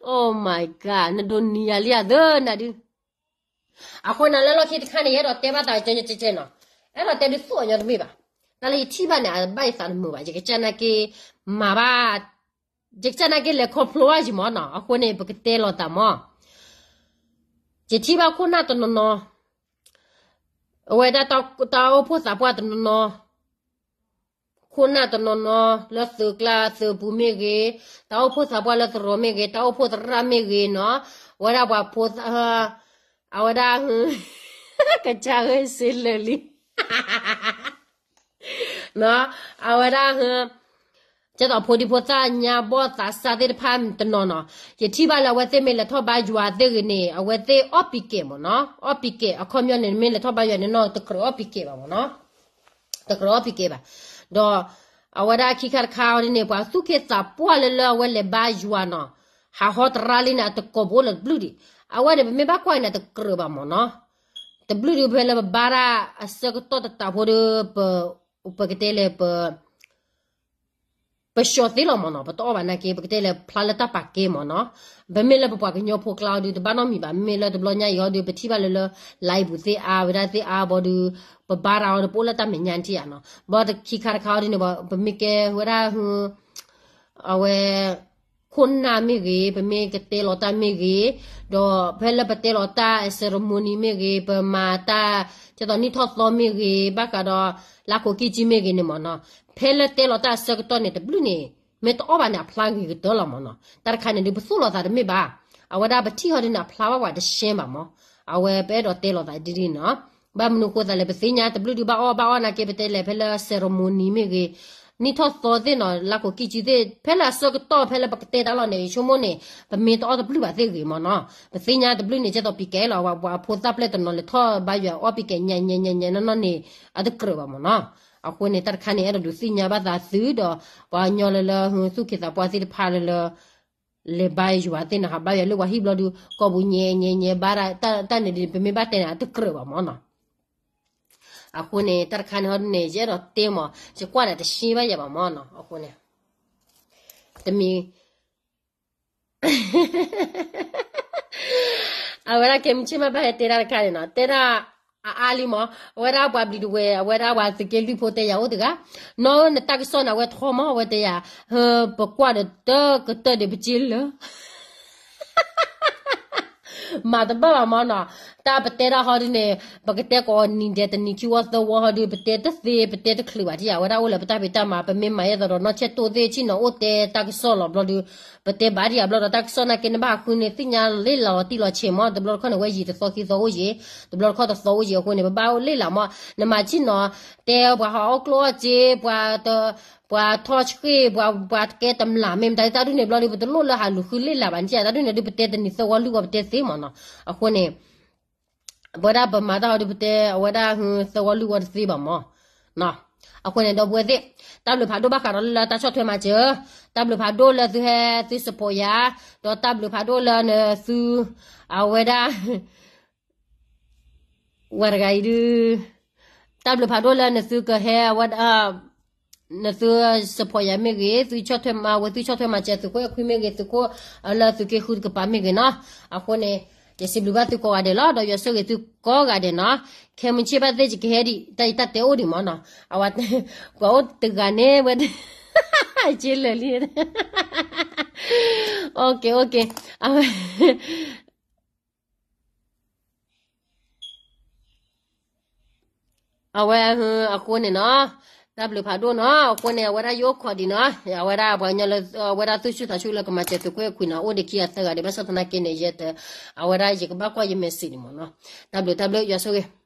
โอ้ my god นั่นโดนเนียเลียเดินนะดิอะคนนั้นแล้วเราคิดค่ะเนี่ยเราเตะมาตัดเจนเจนเจนเนาะแล้เราเตะด้วยส่วนยังไม่บ้านั่นเลยที่บ้านเนี่ยใบสันมือบ้นจะเจนนะกี่มาบ้าจิกจะนักเล็กคนพลัวจิมอนะอะคนเอปกเตลอตามอจิที่บ่าคนน่าตนนอเวลาตอตอพูดสาปวตนนอคนน่าตนนอแล้วสือกลาสืบปูเมเกตอพูดสาพวแล้วสรเมเกตอพูดรามเมเกเนาะเวลาว่าพูดเออเอาดาหือกระจายเสิเลยลิเนาะเอาดาหจะต่อพอดีพอตาญาบอตาซาเดพามตนนอยที่บ้านเราเวทเมลทอบายัวเดเนเอาเวทออปิเกมเนาะออปิเกอคอมยอนเนเมลทอบายัวเนนอตะกรออปิเกบเนาะตะกรออปิเกบดอเอาวดาคิคาคาวเนปาสุเกตาปัวเลลเวเลบายัวเนาะฮาฮอตราลินาตะกบโลบลูดิเอาวดาเมบาควายนาตะกรบามเนาะตะบลูดิเวลบาราอสกตตะตาพอดปอุปกเตเลปပျော်သေးလောမနော်ပတော့ဘာနာကေပကတဲ့လေဖလာလတာပါကေမနော်ဘမေလပပကညောဖိုကလောက်ဒီတဘာနော်မီပါမေလတဘလညာရောဒီပတိပါလလလိုက်ဘူးသေးအာဝရသေးအာဘောဒူပဘာရာဝပိုလတာမညန်တီရနော်ဘောဒခိခါခါဒီနဘမီကေဝရာဟူအဝဲคนนาเมเกเปเมกเตลอตาเมเกดอเพลปเตลอตาเซรโมนีเมเกเปมาตาจะตอนนี้ทอดลอเมเกบากาดอลาโคกิจิเมเกเนมอนอเพลเตลอตาเซกตอนเนตบลูเนเมตอบานะพลากิกตอลมอนอตาคันเนบุซุลอตาเมบาอวดาบติฮอดนะพลาวาวาดเชมามออวเปดอเตลอตาดิดินอဘာမနုကိုဒါလေပစိညာတဘလူဒီဘာအောဘာအောနာကေပတဲလေဖဲလဆယ်မိုနီမေဂေ ni tho to de no la ko ki ji de phe la so ko to phe la pak te da lo ne chu mo ne ba me to da blu ba de ge mo no ba se nya da blu ne je to pi ke la wa wa pho ta ple to no le tho ba ya o pi ke nya nya nya nya no ne a de kro ba mo no အခုနေတခါနေအဲ့လိုစညာဘာသာစုတော့ဘာညောလလဟွန်းစုခိတာပွားစီဖာလလလေဘိုင်ဂျွာတင်ဟာဘာရလဝဟိဘလဒူကောဘူးညေညေညေဘာရတန်တန်နေဒီပမေဘတ်တဲ့အတကရပါမနော်အခုနေတရခန်ဟောနေရတော့တေမချကွာတဲ့ရှိပဲရပါမနော်အခုနေတမီအဝရကမချမပဲတေရခါနေနော်တေရအာလီမဝရဘဘလီဒဝဲဝရဝသကလီဖိုတေယဟုတ်ကနော်နတက်ဆောနဝဲထမဝဲတေယဟဘကွာတဲ့တကတဲ့ဘချီလ ma da ba ma na ta ba te ra ha di ne ba ke te ko ni de ta ni ki wa the wa ha di ba te ta the ba te ta kli wa di ya wa da wo la ba ta ba ta ma ba me ma ya da ro no che to de chi no o te ta ki so lo blo di ba te ba di ya blo ta ki so na ke ne ba ku ne ti nya le la ti lo che ma da blo ko ne wa ji de so ki so wo ji da blo ko da so wo ji ko ne ba ba le la ma na ma chi no te ba ha o klo je ba da ဘွာထရချကေဘွာဘွာကဲတမလာမေမတိုင်တာဒုနေဘလလီဘတလို့လာဟာလူခလီလာဘန်ချာတာဒုနေဒီပတဲတနိစဝလူဘတဲစေမနာအခုနေဘဒါဘမတာဒီပတဲဝဒါဟင်းစဝလူဝစေဘမနော်အခုနေတော့ဘွေသိတဘလဖာဒိုဘခါရလတာချောထွေမချေတဘလဖာဒိုလသူဟဲသစ်စပေါ်ယာတော့တဘလဖာဒိုလနဆူအဝဒါဝရဂိုင်ဒူတဘလဖာဒိုလနဆူကဟဲဝဒါ là tôi uh, support ya mấy cái tôi cho thêm mà với tôi cho thêm mà chết tôi coi khi mấy cái tôi coi là tôi kêu khu cái bà mấy cái nó à con này chỉ xem lúc tôi có cái đó đó giờ sau cái tôi có cái đó khi mình chơi bắt đây chỉ cái hệ đi tại ta tiêu đi mà nó à vậy có từ cái này với chơi là liền ok ok à à vậy à cô này nó W phado no kone wara yo khodi no ya wara banya la wara tu shu ta shu la kama che tu kwe kuna o de kia ta ga de basa tana kene jet awara je ba kwa ye mesiri mo no W W ya so ge